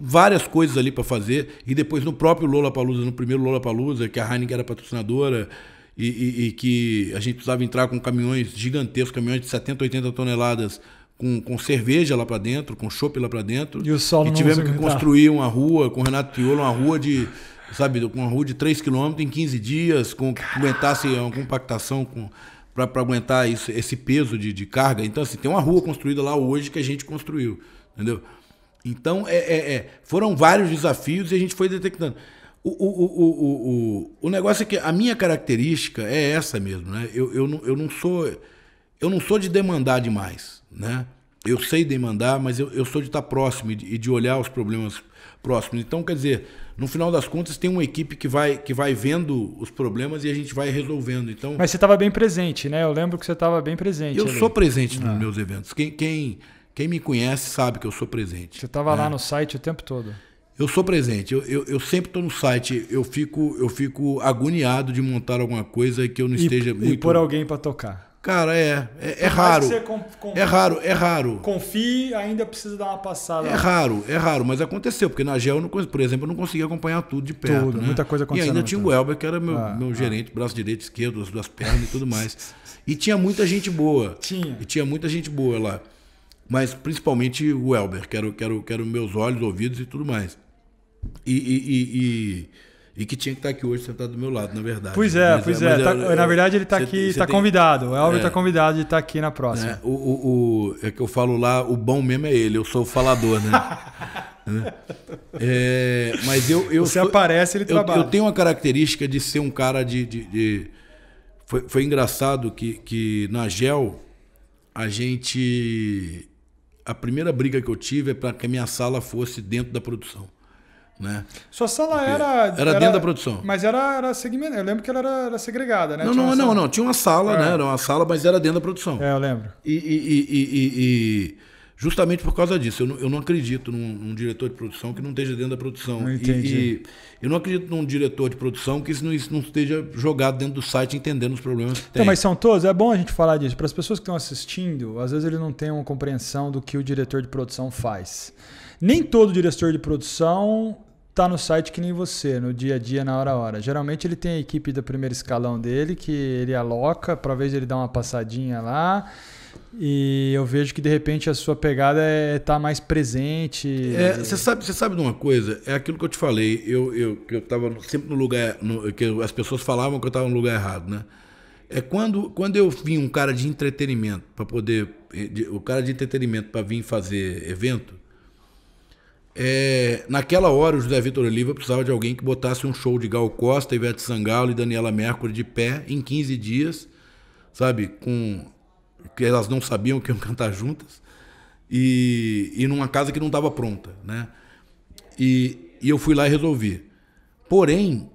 [SPEAKER 2] várias coisas ali para fazer e depois no próprio Lola Palusa, no primeiro Lola Palusa, que a Heineken era patrocinadora, e, e, e que a gente precisava entrar com caminhões gigantescos, caminhões de 70, 80 toneladas com, com, cerveja lá para dentro, com chopp lá para dentro. E, o sol e tivemos que construir uma rua com o Renato Piolo, uma rua de, sabe, uma rua de 3 km em 15 dias, com que aguentasse uma compactação com para aguentar isso, esse peso de, de, carga. Então, assim, tem uma rua construída lá hoje que a gente construiu, entendeu? Então, é, é, é, foram vários desafios e a gente foi detectando. O, o, o, o, o, negócio é que a minha característica é essa mesmo, né? Eu, eu, não, eu não sou eu não sou de demandar demais, né? Eu sei demandar, mas eu, eu sou de estar próximo e de, e de olhar os problemas próximos. Então, quer dizer, no final das contas tem uma equipe que vai, que vai vendo os problemas e a gente vai resolvendo. Então, mas
[SPEAKER 1] você estava bem presente, né? Eu lembro que você estava bem presente. Eu ali. sou presente
[SPEAKER 2] ah. nos meus eventos. Quem, quem, quem me conhece sabe que eu sou presente. Você estava né? lá
[SPEAKER 1] no site o tempo todo.
[SPEAKER 2] Eu sou presente, eu, eu, eu sempre estou no site, eu fico, eu fico agoniado de montar alguma coisa que eu não esteja. E muito... por alguém para tocar.
[SPEAKER 1] Cara, é. É, é raro. é raro, é raro. Confie, ainda precisa dar uma passada. É raro, é raro,
[SPEAKER 2] mas aconteceu, porque na GEL, por exemplo, eu não conseguia acompanhar tudo de perto. Tudo, né? muita coisa aconteceu. E ainda tinha o Elber, que era meu, ah, meu ah. gerente, braço direito, esquerdo, as duas pernas e tudo mais. E tinha muita gente boa. Tinha. E tinha muita gente boa lá. Mas principalmente o Elber, que era, que era, que era meus olhos, ouvidos e tudo mais. E, e, e, e, que tinha que estar tá aqui hoje, sentado do meu lado, na verdade. Pois é, mas, é, pois é. Tá, eu, é, na verdade, ele está aqui, está convidado. O Elvio está é, tá
[SPEAKER 1] convidado de estar tá aqui na próxima. É, o,
[SPEAKER 2] o, o, é que eu falo lá, o bom mesmo é ele, eu sou o falador, né? né? é, mas eu, eu Você sou, aparece, ele eu, trabalha. Eu tenho uma característica de ser um cara de. de, de foi, foi engraçado que, que na GEL a gente. A primeira briga que eu tive é para que a minha sala fosse dentro da produção. Né?
[SPEAKER 1] Sua sala Porque era. Era dentro era, da produção. Mas era, era segmentada. Eu lembro que ela era, era segregada, né? Não, não, não, não. Tinha uma sala, né? é. né?
[SPEAKER 2] Era uma sala, mas era dentro da produção. É, eu lembro. E, e, e, e justamente por causa disso. Eu não, eu não acredito num, num, diretor de produção que não esteja dentro da produção. Não entendi. eu não acredito num diretor de produção que isso não, isso não esteja jogado dentro do site entendendo os problemas que tem. Então, mas são
[SPEAKER 1] todos? É bom a gente falar disso. Para as pessoas que estão assistindo, às vezes eles não têm uma compreensão do que o diretor de produção faz. Nem todo diretor de produção tá no site que nem você, no dia a dia, na hora a hora. Geralmente ele tem a equipe do primeiro escalão dele, que ele aloca, para vez ele dá uma passadinha lá. E eu vejo que de repente a sua pegada é estar é, tá mais presente. É, você
[SPEAKER 2] sabe, você sabe de uma coisa? É aquilo que eu te falei. Eu eu que eu estava sempre no lugar no, que as pessoas falavam que eu estava no lugar errado, né? É quando quando eu vim um cara de entretenimento para poder o cara de entretenimento para vir fazer evento, é, naquela hora, o José Vitor Oliva precisava de alguém que botasse um show de Gal Costa, Ivete Sangalo e Daniela Mercury de pé em 15 dias, sabe? Com que elas não sabiam que iam cantar juntas e, e numa casa que não estava pronta, né? E, e eu fui lá e resolvi. Porém,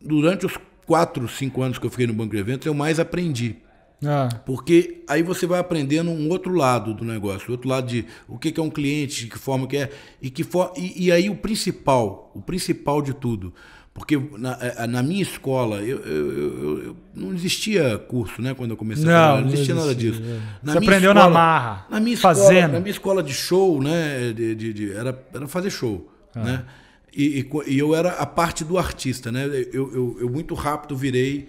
[SPEAKER 2] durante os quatro, cinco anos que eu fiquei no Banco de Eventos, eu mais aprendi. Ah. Porque aí você vai aprendendo um outro lado do negócio, outro lado de o que, é um cliente, de que forma que é, e que for, e, e, aí o principal, o principal de tudo, porque na, é, é, na minha escola eu, eu, eu, eu, não existia curso, né? Quando eu comecei não, a trabalhar, não existia nada disso. É. Na você aprendeu escola, na marra, na minha escola, fazendo. Na minha escola de show, né? De, de, de era, era fazer show, ah. né? E, e, e, eu era a parte do artista, né? Eu, eu, eu muito rápido virei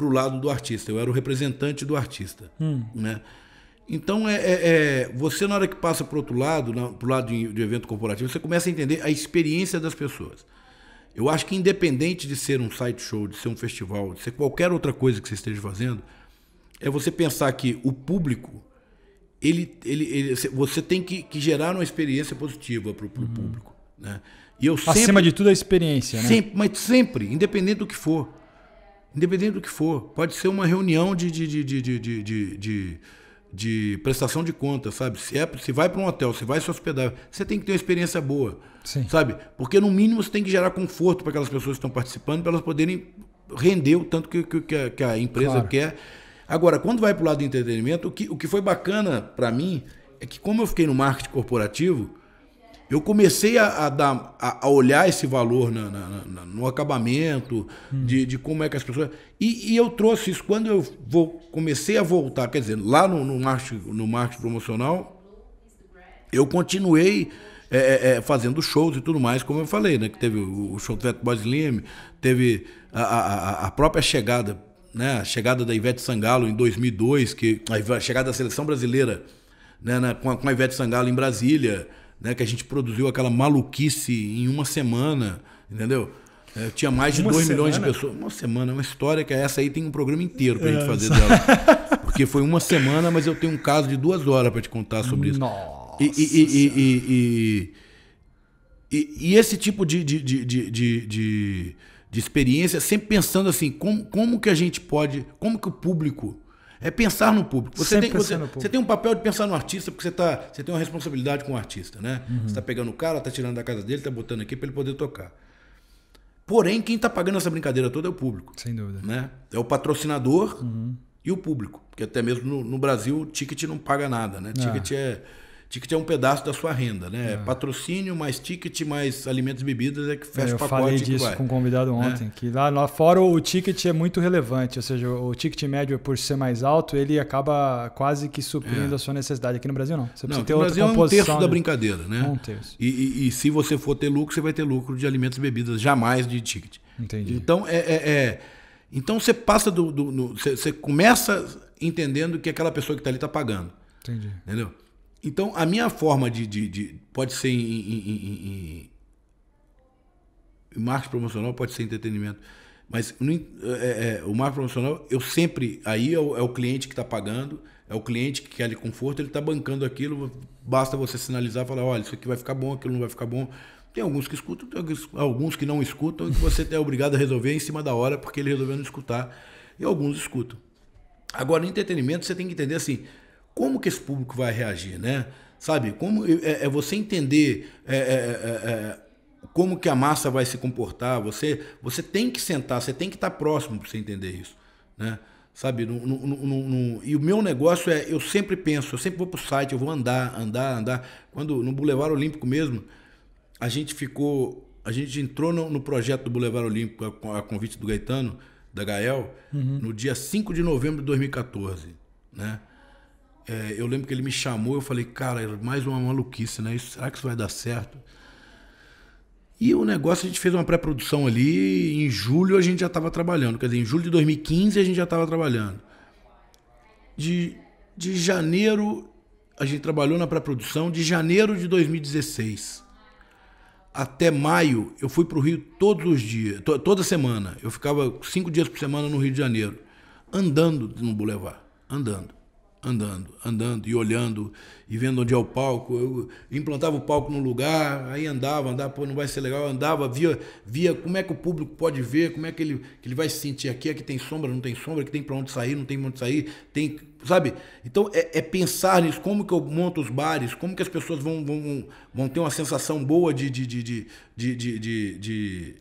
[SPEAKER 2] para o lado do artista. Eu era o representante do artista. Hum. Né? Então, é, é, é, você, na hora que passa para outro lado, para o lado de, de evento corporativo, você começa a entender a experiência das pessoas. Eu acho que, independente de ser um site show, de ser um festival, de ser qualquer outra coisa que você esteja fazendo, é você pensar que o público, ele, ele, ele você tem que, que, gerar uma experiência positiva para o uhum. público. Né? E eu Acima de tudo, a experiência. Né? Sempre, mas sempre, independente do que for. Independente do que for. Pode ser uma reunião de, de, de, de, de, de, de, de prestação de contas, sabe? Se, é, se vai para um hotel, se vai se hospedar, você tem que ter uma experiência boa. Sim. Sabe? Porque no mínimo você tem que gerar conforto para aquelas pessoas que estão participando, para elas poderem render o tanto que, que, que, a, que a, empresa claro. quer. Agora, quando vai para o lado do entretenimento, o que, o que foi bacana para mim é que, como eu fiquei no marketing corporativo, eu comecei a, a dar, a, a, olhar esse valor na, na, na, no acabamento, hum. de, de, como é que as pessoas. E, e, eu trouxe isso quando eu vou, comecei a voltar, quer dizer, lá no, no, marketing, no marketing promocional, eu continuei é, é, é fazendo shows e tudo mais, como eu falei, né? Que teve o, show do Veto Boslim, teve a, a própria chegada, né? A chegada da Ivete Sangalo em 2002, que, a chegada da seleção brasileira né? com, a, com a Ivete Sangalo em Brasília né? Que a gente produziu aquela maluquice em uma semana, entendeu? É, tinha mais de 2 milhões de pessoas. Uma semana, uma história que é essa aí tem um programa inteiro pra é, gente fazer dela. Porque foi uma semana, mas eu tenho um caso de duas horas para te contar sobre isso. Nossa. E, e, e, e esse tipo de, de, de, de, de experiência, sempre pensando assim, como, como que a gente pode. Como que o público é pensar no público. Você tem, você, você tem um papel de pensar no artista, porque você, tá, você tem uma responsabilidade com o artista, né? Uhum. Você está pegando o cara, está tirando da casa dele, está botando aqui para ele poder tocar. Porém, quem está pagando essa brincadeira toda é o público. Sem dúvida. Né? É o patrocinador uhum. e o público. Porque até mesmo no, no Brasil, o ticket não paga nada, né? Ah. Ticket é Ticket é um pedaço da sua renda, né? É. Patrocínio mais ticket mais alimentos e bebidas é que é, fecha é, o pacote. Eu falei disso com um
[SPEAKER 1] convidado né? ontem, que lá, lá fora o ticket é muito relevante, ou seja, o ticket médio por ser mais alto, ele acaba quase que suprindo é. a sua necessidade. Aqui no Brasil não. Você precisa não, ter outra Brasil composição. É um terço de... da né? brincadeira, né? Um terço.
[SPEAKER 2] E, e, e, se você for ter lucro, você vai ter lucro de alimentos e bebidas, jamais de ticket. Entendi. Então é, é, é então você passa do, do no, você, você começa entendendo que aquela pessoa que está ali está pagando. Entendi. Entendeu? Então, a minha forma de. de, de pode ser em, em, em, em marketing promocional, pode ser entretenimento. Mas no, é, é, o marketing promocional, eu sempre. Aí é o, é o cliente que está pagando, é o cliente que quer ali conforto, ele está bancando aquilo. Basta você sinalizar falar: olha, isso aqui vai ficar bom, aquilo não vai ficar bom. Tem alguns que escutam, tem alguns que não escutam, e que você é obrigado a resolver em cima da hora porque ele resolveu não escutar. E alguns escutam. Agora, no entretenimento, você tem que entender assim: como que esse público vai reagir, né? Sabe? Como é, é você entender é, é, é, é, como que a massa vai se comportar. Você, você tem que sentar, você tem que estar próximo para você entender isso, né? Sabe? No, no, no, e o meu negócio é, eu sempre penso, eu sempre vou para o site, eu vou andar, andar, andar. Quando no Boulevard Olímpico mesmo, a gente ficou, a gente entrou no, projeto do Boulevard Olímpico a, a convite do Gaetano, da Gael, uhum. no dia 5 de novembro de 2014, né? É, eu lembro que ele me chamou, eu falei, cara, é mais uma maluquice, né? Isso, será que isso vai dar certo? E o negócio, a gente fez uma pré-produção ali, em julho a gente já estava trabalhando. Quer dizer, em julho de 2015 a gente já estava trabalhando. De, de janeiro, a gente trabalhou na pré-produção, de janeiro de 2016 até maio, eu fui para o Rio todos os dias, to, toda semana. Eu ficava cinco dias por semana no Rio de Janeiro, andando no Boulevard, andando andando, andando e olhando e vendo onde é o palco. Eu implantava o palco no lugar, aí andava, andava, pô, não vai ser legal, andava, via, via como é que o público pode ver, como é que ele, que ele vai se sentir aqui, aqui tem sombra, não tem sombra, aqui tem para onde sair, não tem onde sair, tem, sabe? Então é, é, pensar nisso, como que eu monto os bares, como que as pessoas vão, vão, vão ter uma sensação boa de, de, de, de, de, de, de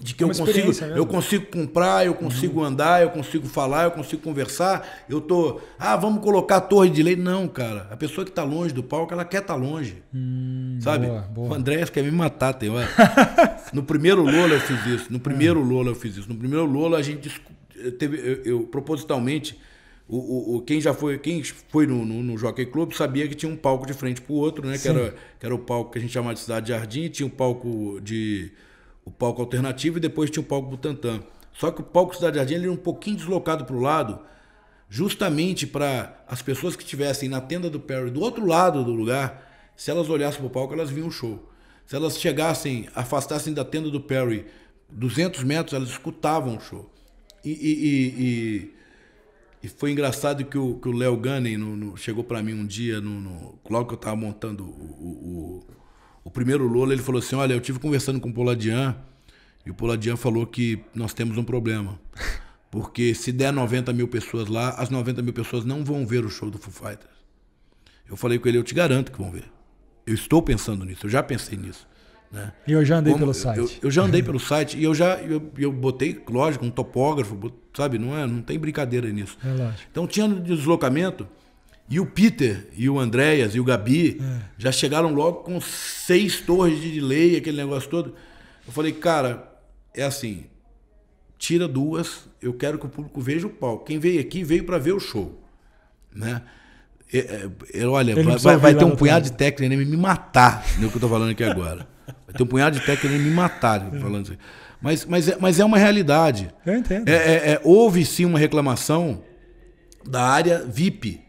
[SPEAKER 2] de que eu consigo, mesmo. Né? eu consigo comprar, eu consigo uhum. andar, eu consigo falar, eu consigo conversar. Eu tô, ah, vamos colocar a torre de lei. Não, cara. A pessoa que tá longe do palco, ela quer estar tá longe. Hum, sabe? Boa, boa. O Andréas quer me matar, tem hora. no primeiro Lola eu fiz isso. No primeiro hum. É. Lola eu fiz isso. No primeiro Lola a gente eh, teve eu, eu propositalmente o, o, o, quem já foi, quem foi no, no, no Jockey Club sabia que tinha um palco de frente pro outro, né? Sim. Que era, que era o palco que a gente chamava de Cidade Jardim, tinha um palco de o palco alternativo e depois tinha o palco Butantã. Só que o palco Cidade Jardim ele era um pouquinho deslocado para o lado, justamente para as pessoas que estivessem na tenda do Perry do outro lado do lugar, se elas olhassem para o palco, elas viam o show. Se elas chegassem, afastassem da tenda do Perry 200 metros, elas escutavam o show. E, e, e, e foi engraçado que o Léo que o Gunning no, no, chegou para mim um dia, no, no, logo que eu estava montando o, o o primeiro Lula, ele falou assim: olha, eu tive conversando com o Poladian e o Poladian falou que nós temos um problema. Porque se der 90 mil pessoas lá, as 90 mil pessoas não vão ver o show do Foo Fighters. Eu falei com ele: eu te garanto que vão ver. Eu estou pensando nisso, eu já pensei nisso. Né?
[SPEAKER 1] E eu já andei Como, pelo site. Eu, eu, já andei pelo
[SPEAKER 2] site e eu já eu, eu botei, lógico, um topógrafo, sabe? Não, é, não tem brincadeira nisso. É então tinha deslocamento. E o Peter, e o Andréas, e o Gabi é. já chegaram logo com seis torres de delay, aquele negócio todo. Eu falei, cara, é assim, tira duas, eu quero que o público veja o palco. Quem veio aqui veio para ver o show, né? É, é, é olha, vai, vai, vai, ter um punhado de técnica me matar, no né, que eu tô falando aqui agora. Vai ter um punhado de técnica me matar, tá falando assim. Mas, mas, é, mas é uma realidade. Eu entendo. É, é, houve sim uma reclamação da área VIP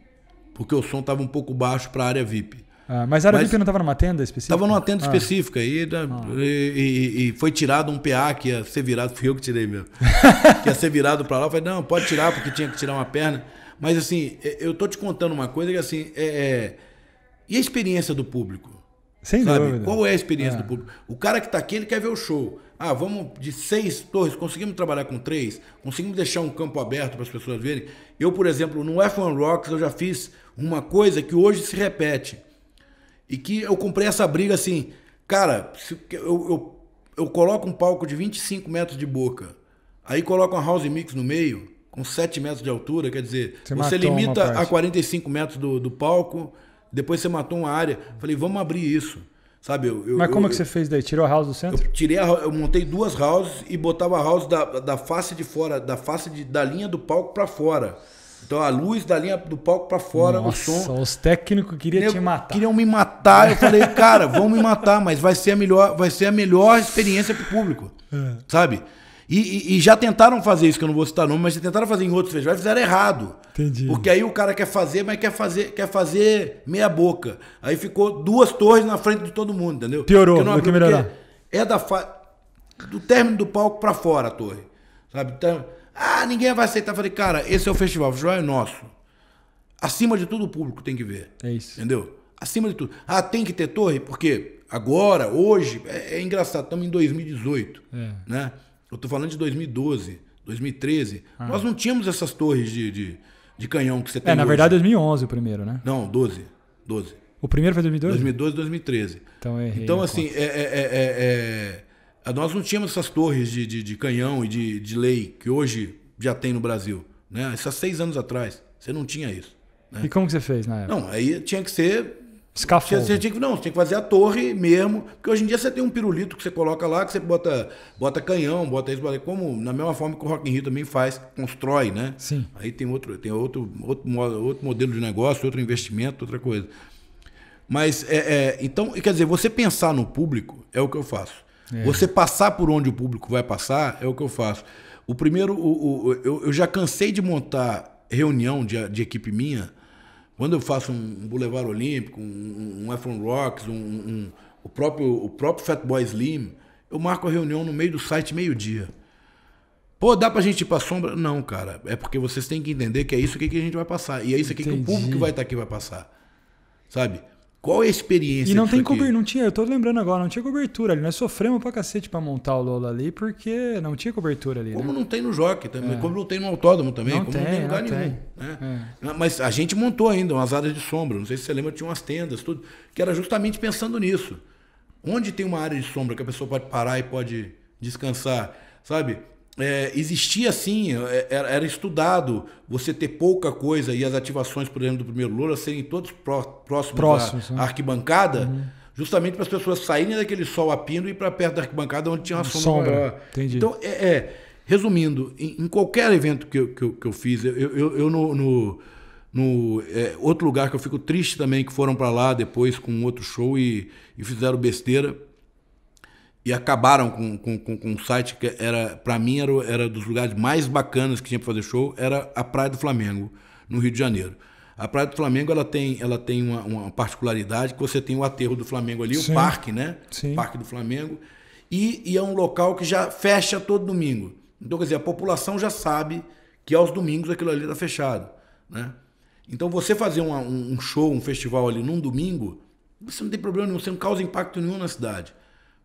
[SPEAKER 2] porque o som estava um pouco baixo para a área VIP.
[SPEAKER 1] Ah, mas a área mas VIP não estava numa tenda específica? Estava numa tenda ah.
[SPEAKER 2] específica e, ah. e, e, e, foi tirado um PA que ia ser virado, fui eu que tirei mesmo, que ia ser virado para lá. Eu falei, não, pode tirar porque tinha que tirar uma perna. Mas assim, eu tô te contando uma coisa que assim, é, é... e a experiência do público? Sem sabe? Dúvida. Qual é a experiência ah. do público? O cara que está aqui, ele quer ver o show. Ah, vamos de seis torres, conseguimos trabalhar com três, conseguimos deixar um campo aberto para as pessoas verem. Eu, por exemplo, no F1 Rocks eu já fiz uma coisa que hoje se repete. E que eu comprei essa briga assim, cara, eu, eu, eu coloco um palco de 25 metros de boca, aí coloco uma house mix no meio, com 7 metros de altura, quer dizer, você, você limita a 45 metros do, do palco, depois você matou uma área. Falei, vamos abrir isso. Sabe, eu, eu, Mas como eu, é que você fez
[SPEAKER 1] daí? Tirou a house do centro? Eu
[SPEAKER 2] tirei a, eu montei duas houses e botava a house da, da face de fora, da face de, da linha do palco para fora. Então a luz da linha do palco para fora, Nossa, o som.
[SPEAKER 1] Os técnicos queriam te matar.
[SPEAKER 2] Queriam me matar. Eu falei, cara, vão me matar, mas vai ser a melhor, vai ser a melhor experiência pro público. É. Sabe? E, e, já tentaram fazer isso, que eu não vou citar nome, mas já tentaram fazer em outros festivais, fizeram errado. Entendi. Porque aí o cara quer fazer, mas quer fazer, quer fazer meia boca. Aí ficou duas torres na frente de todo mundo, entendeu? Piorou, não que melhorar. É da fa... do término do palco para fora a torre. Sabe? Então, ah, ninguém vai aceitar. Falei, cara, esse é o festival, o festival é nosso. Acima de tudo o público tem que ver. É isso. Entendeu? Acima de tudo. Ah, tem que ter torre? Porque agora, hoje, é, é engraçado, estamos em 2018, é. né? Eu tô falando de 2012, 2013. Ah. Nós não tínhamos essas torres de, de, de canhão que você é, tem. É, na hoje. verdade,
[SPEAKER 1] 2011 o primeiro, né? Não, 12. 12. O primeiro foi 2012? 2012, 2013. Então, errei então assim,
[SPEAKER 2] é é, é, é, é, nós não tínhamos essas torres de, de, de canhão e de, de lei que hoje já tem no Brasil. Né? Essas seis anos atrás, você não tinha isso.
[SPEAKER 1] Né? E como que você fez na época? Não,
[SPEAKER 2] aí tinha que ser Escafou. Você, você, tinha que, não, você tinha que fazer a torre mesmo, porque hoje em dia você tem um pirulito que você coloca lá, que você bota, bota canhão, bota isso, bota, como na mesma forma que o Rock in Rio também faz, constrói, né? Sim. Aí tem outro, tem outro, outro, outro modelo de negócio, outro investimento, outra coisa. Mas, é, é, então, quer dizer, você pensar no público é o que eu faço. É. Você passar por onde o público vai passar é o que eu faço. O primeiro, o, o, eu, eu já cansei de montar reunião de, de equipe minha quando eu faço um Boulevard Olímpico, um, um Rocks, um, um, o próprio, o próprio Fatboy Slim, eu marco a reunião no meio do site, meio-dia. Pô, dá pra gente ir pra sombra? Não, cara. É porque vocês têm que entender que é isso que a gente vai passar. E é isso que o público tá, que vai estar aqui vai passar. Sabe? Qual é a experiência? E não tem cobertura,
[SPEAKER 1] não tinha, eu tô lembrando agora, não tinha cobertura ali. Nós sofremos pra cacete pra montar o Lola ali, porque não tinha cobertura ali. Como né? não tem no Jockey também, é. como não tem no autódromo também, não como tem, não tem lugar não nenhum. Tem. Né? É. Ah, mas a gente montou ainda umas áreas de
[SPEAKER 2] sombra. Não sei se você lembra, tinha umas tendas, tudo. Que era justamente pensando nisso. Onde tem uma área de sombra que a pessoa pode parar e pode descansar, sabe? é, existia assim, era, era, estudado você ter pouca coisa e as ativações, por exemplo, do primeiro Lula serem todos próximos, próximos à, à arquibancada, uhum. justamente para as pessoas saírem daquele sol a pino e para perto da arquibancada onde tinha uma sombra. sombra. Entendi. Então, é, é resumindo, em, em, qualquer evento que eu, que eu, que eu fiz, eu, eu, eu no, no, no é, outro lugar que eu fico triste também, que foram para lá depois com outro show e, e fizeram besteira e acabaram com, com, com, com um site que era, para mim, era, era dos lugares mais bacanas que tinha para fazer show, era a Praia do Flamengo, no Rio de Janeiro. A Praia do Flamengo ela tem, ela tem uma, uma particularidade que você tem o aterro do Flamengo ali, Sim. o parque, né? Sim. Parque do Flamengo. E, e é um local que já fecha todo domingo. Então, quer dizer, a população já sabe que aos domingos aquilo ali está fechado. Né? Então, você fazer uma, um show, um festival ali num domingo, você não tem problema nenhum, você não causa impacto nenhum na cidade.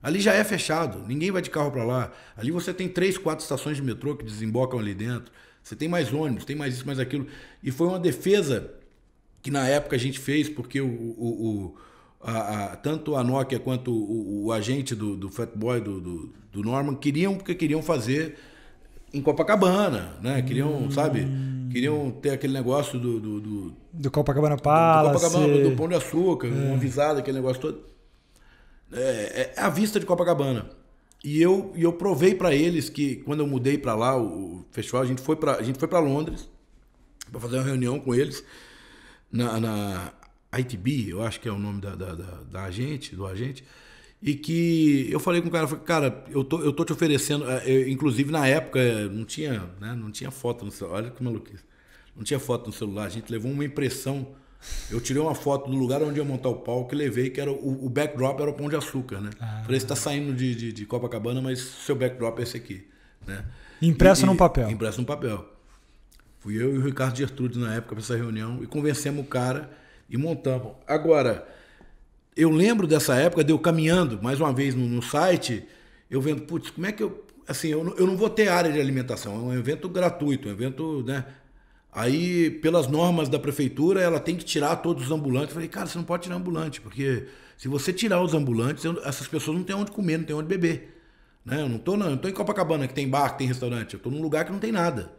[SPEAKER 2] Ali já é fechado, ninguém vai de carro para lá. Ali você tem três, quatro estações de metrô que desembocam ali dentro. Você tem mais ônibus, tem mais isso, mais aquilo. E foi uma defesa que na época a gente fez, porque o, o, o a, a, tanto a Nokia quanto o, o agente do, do Fat Boy, do, do, do, Norman, queriam, porque queriam fazer em Copacabana, né? Queriam, hum. sabe? Queriam ter aquele negócio do... Do, do,
[SPEAKER 1] do Copacabana Palace. Do, Copacabana, do Pão de
[SPEAKER 2] Açúcar, é. uma visada, aquele negócio todo é, é a vista de Copacabana. E eu, e eu provei para eles que quando eu mudei para lá o festival, a gente foi para a gente foi para Londres para fazer uma reunião com eles na, na ITB, eu acho que é o nome da, da, da, da agente, do agente. E que eu falei com o cara, falei, cara, eu tô, eu tô te oferecendo, é, eu, inclusive na época é, não tinha, né, não tinha foto no celular, olha que maluquice. Não tinha foto no celular, a gente levou uma impressão eu tirei uma foto do lugar onde ia montar o palco e levei, que era o, o backdrop era o Pão de Açúcar, né? Ah. Falei, você está saindo de, de, de, Copacabana, mas seu backdrop é esse aqui. Né? Impresso num papel. Impresso num papel. Fui eu e o Ricardo Gertrude na época para essa reunião e convencemos o cara e montamos. Agora, eu lembro dessa época de eu caminhando, mais uma vez, no, no site, eu vendo, putz, como é que eu. Assim, eu não, eu não vou ter área de alimentação, é um evento gratuito, um evento, né? Aí, pelas normas da prefeitura, ela tem que tirar todos os ambulantes. Eu falei, cara, você não pode tirar ambulante, porque se você tirar os ambulantes, essas pessoas não têm onde comer, não têm onde beber. Né? Eu não estou não, eu tô em Copacabana, que tem bar, que tem restaurante. Eu estou num lugar que não tem nada.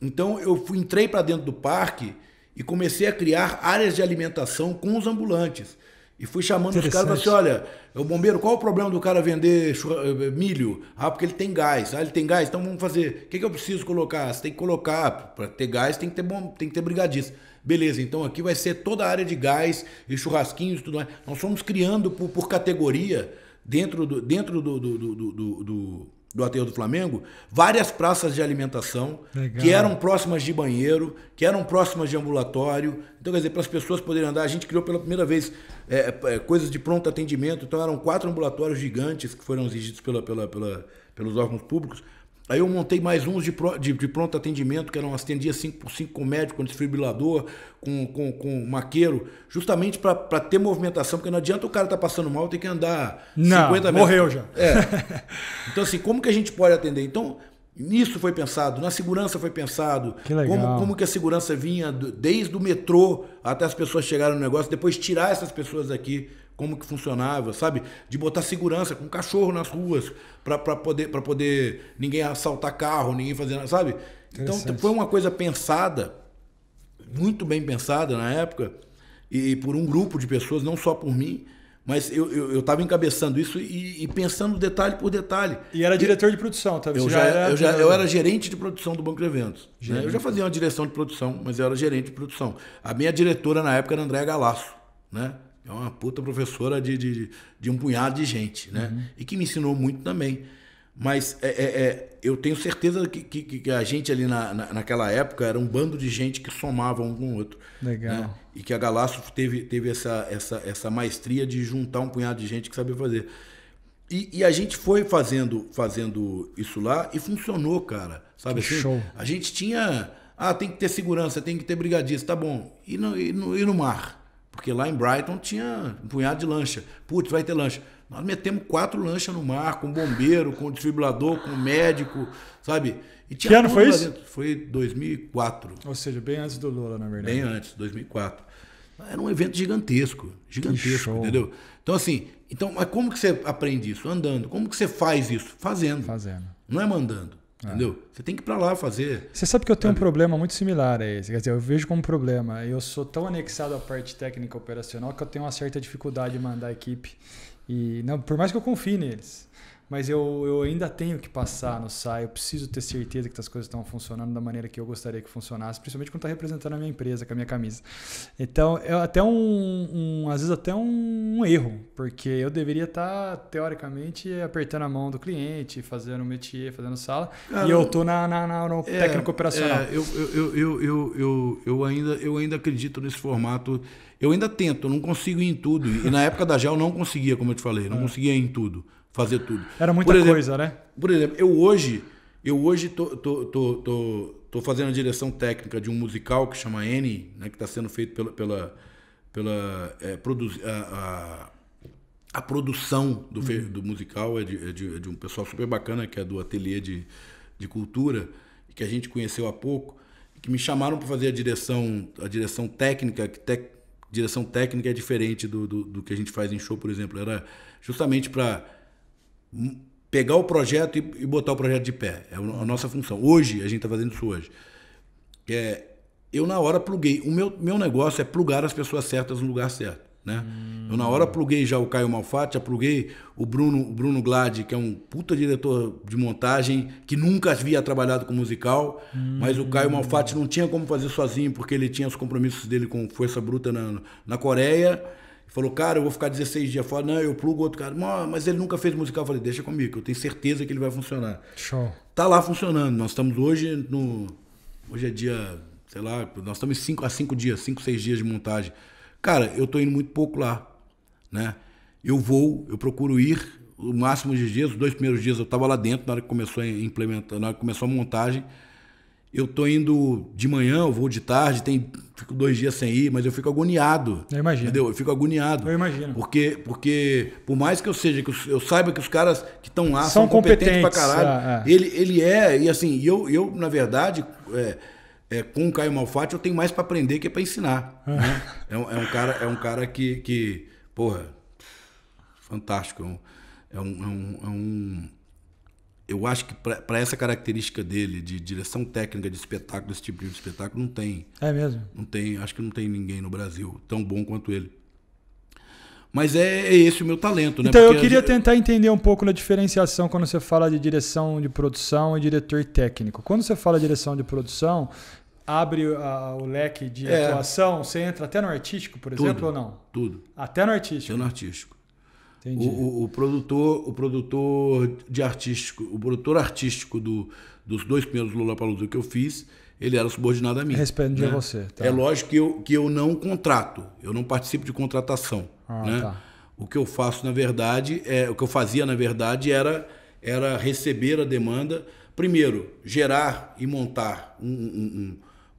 [SPEAKER 2] Então, eu fui, entrei para dentro do parque e comecei a criar áreas de alimentação com os ambulantes. E fui chamando os caras e assim, olha, o bombeiro, qual o problema do cara vender eh, eh, milho? Ah, porque ele tem gás. Ah, ele tem gás, então vamos fazer. O que, que eu preciso colocar? Você tem que colocar, para ter gás tem que ter, bom, tem que ter brigadista. Beleza, então aqui vai ser toda a área de gás e churrasquinhos e tudo mais. Nós fomos criando por, por categoria dentro do, dentro do, do, do, do do Aterro do Flamengo, várias praças de alimentação Legal. que eram próximas de banheiro, que eram próximas de ambulatório. Então, quer dizer, para as pessoas poderem andar, a gente criou pela primeira vez é, é, coisas de pronto atendimento. Então, eram quatro ambulatórios gigantes que foram exigidos pela, pela, pela, pelos órgãos públicos Aí eu montei mais uns de, pro, de, de, pronto atendimento, que eram atendia 5 por 5 com médico, com desfibrilador, com, com, com maqueiro, justamente para ter movimentação, porque não adianta o cara tá passando mal, tem que andar não, 50 metros. Morreu já. É. Então, assim, como que a gente pode atender? Então, nisso foi pensado, na segurança foi pensado, que como, como que a segurança vinha desde o metrô até as pessoas chegarem no negócio, depois tirar essas pessoas daqui como que funcionava, sabe? De botar segurança com cachorro nas ruas para poder para poder ninguém assaltar carro, ninguém fazer nada, sabe? Então foi uma coisa pensada, muito bem pensada na época e por um grupo de pessoas, não só por mim, mas eu eu, eu tava encabeçando isso e, e, pensando detalhe por detalhe. E era diretor e, de produção, tá? eu já, era, eu, já, eu era gerente de produção do Banco de Eventos. Né? Eu já fazia uma direção de produção, mas eu era gerente de produção. A minha diretora na época era Andréa Galasso, né? É uma puta professora de, de, de um punhado de gente, né? Uhum. E que me ensinou muito também. Mas é, é, é, eu tenho certeza que, que, que a gente ali na, na, naquela época era um bando de gente que somava um com o outro. Né? Legal. Né? E que a Galasso teve, teve essa, essa, essa maestria de juntar um punhado de gente que sabia fazer. E, e, a gente foi fazendo, fazendo isso lá e funcionou, cara. Sabe que assim? Show. A gente tinha. Ah, tem que ter segurança, tem que ter brigadista, tá bom. E no, e no, e no mar? Porque lá em Brighton tinha um punhado de lancha. Putz, vai ter lancha. Nós metemos quatro lanchas no mar, com bombeiro, com desfibrilador, com médico, sabe? E tinha que ano foi isso? Foi 2004. Ou seja, bem antes do Lula, na verdade. Bem antes, 2004. Era um evento gigantesco, gigantesco, entendeu? Então assim, então, mas como que você aprende isso? Andando. Como que você faz isso? Fazendo. Fazendo. Não é mandando. É. Entendeu? Você tem que ir para lá fazer.
[SPEAKER 1] Você sabe que eu tenho sabe? um é. problema muito similar a esse. Quer dizer, eu vejo como problema. Eu sou tão anexado à parte técnica operacional que eu tenho uma certa dificuldade de mandar a equipe. E não, por mais que eu confie neles mas eu, eu ainda tenho que passar no SAI, eu preciso ter certeza que as coisas estão funcionando da maneira que eu gostaria que funcionasse, principalmente quando está representando a minha empresa, com a minha camisa. Então, é até um, um às vezes até um, um, erro, porque eu deveria estar, tá, teoricamente, apertando a mão do cliente, fazendo o métier, fazendo sala, e eu estou na, na, na, no é, operacional. É,
[SPEAKER 2] eu, eu, eu, eu, eu, eu, ainda, eu ainda acredito nesse formato, eu ainda tento, não consigo ir em tudo, e na época da GEL não conseguia, como eu te falei, não é. conseguia ir em tudo fazer tudo. Era muita exemplo, coisa, né? Por exemplo, eu hoje, eu hoje tô, tô, tô, tô, tô fazendo a direção técnica de um musical que chama N, né, que está sendo feito pela, pela, pela é, produz, a, a, a, produção do, uhum. do musical é de, é de, é de um pessoal super bacana, que é do ateliê de, de cultura, que a gente conheceu há pouco, que me chamaram para fazer a direção, a direção técnica, que tec, direção técnica é diferente do, do, do que a gente faz em show, por exemplo. Era justamente para pegar o projeto e, e botar o projeto de pé. É a nossa função. Hoje, a gente está fazendo isso hoje. É, eu, na hora, pluguei. O meu, meu negócio é plugar as pessoas certas no lugar certo. Né? Hum. Eu, na hora, pluguei já o Caio Malfatti, pluguei o Bruno, o Bruno Glad, que é um puta diretor de montagem, que nunca havia trabalhado com musical, hum. mas o Caio Malfatti não tinha como fazer sozinho, porque ele tinha os compromissos dele com Força Bruta na, na Coreia. Falou, cara, eu vou ficar 16 dias fora. Não, eu plugo outro cara. Mas ele nunca fez musical. Eu falei, deixa comigo, que eu tenho certeza que ele vai funcionar. Show. Tá lá funcionando. Nós estamos hoje no. Hoje é dia, sei lá, nós estamos cinco, há cinco dias, cinco, seis dias de montagem. Cara, eu tô indo muito pouco lá. né? Eu vou, eu procuro ir o máximo de dias. Os dois primeiros dias eu estava lá dentro, na hora que começou a implementar, na hora que começou a montagem eu tô indo de manhã, eu vou de tarde, tem, fico dois dias sem ir, mas eu fico agoniado. Eu imagino. Entendeu? Eu fico agoniado. Eu imagino. Porque, porque por mais que eu seja, que eu, saiba que os caras que estão lá são, são competentes, competentes pra caralho, é, é. Ele, ele é, e assim, eu, eu na verdade, é, é, com o Caio Malfatti, eu tenho mais para aprender que é para ensinar. É. Né? É, um, é, um, cara, é um cara que, que porra, fantástico. É um, é um, é um eu acho que para essa característica dele de direção técnica de espetáculo, esse tipo de espetáculo não tem. É mesmo? Não tem, acho que não tem ninguém no Brasil tão bom quanto ele. Mas é, é esse o meu talento, né? Então Porque eu queria as...
[SPEAKER 1] tentar entender um pouco na diferenciação quando você fala de direção de produção e diretor técnico. Quando você fala de direção de produção, abre o leque de é. atuação, você entra até no artístico, por tudo, exemplo, ou não?
[SPEAKER 2] Tudo. Até no artístico. Até no artístico. O, o, produtor, o produtor de artístico, o produtor artístico do, dos dois primeiros Lula Palusa que eu fiz, ele era subordinado a mim. Respeito né? a você. Tá. É lógico que eu, que eu não contrato, eu não participo de contratação. Ah, né? tá. O que eu faço, na verdade, é, o que eu fazia, na verdade, era, era receber a demanda. Primeiro, gerar e montar um, um, um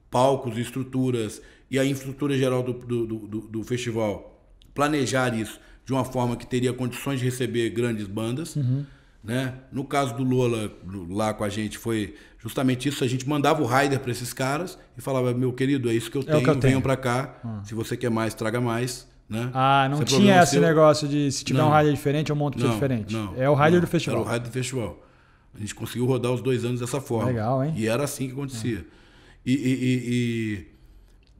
[SPEAKER 2] palcos, estruturas e a infraestrutura geral do, do, do, do festival. Planejar isso de uma forma que teria condições de receber grandes bandas. Uhum. Né? No caso do Lola, lá com a gente, foi justamente isso. A gente mandava o rider para esses caras e falava: meu querido, é isso que eu tenho, é que eu tenho. venham para cá. Ah. Se você quer mais, traga mais. Né? Ah, não Sem tinha esse seu. negócio de se tiver não. um
[SPEAKER 1] rider diferente, eu monto não, diferente. Não, é o rider do festival. Era o
[SPEAKER 2] rider do festival. A gente conseguiu rodar os dois anos dessa forma. Legal, hein? E era assim que acontecia. É. E, e, e,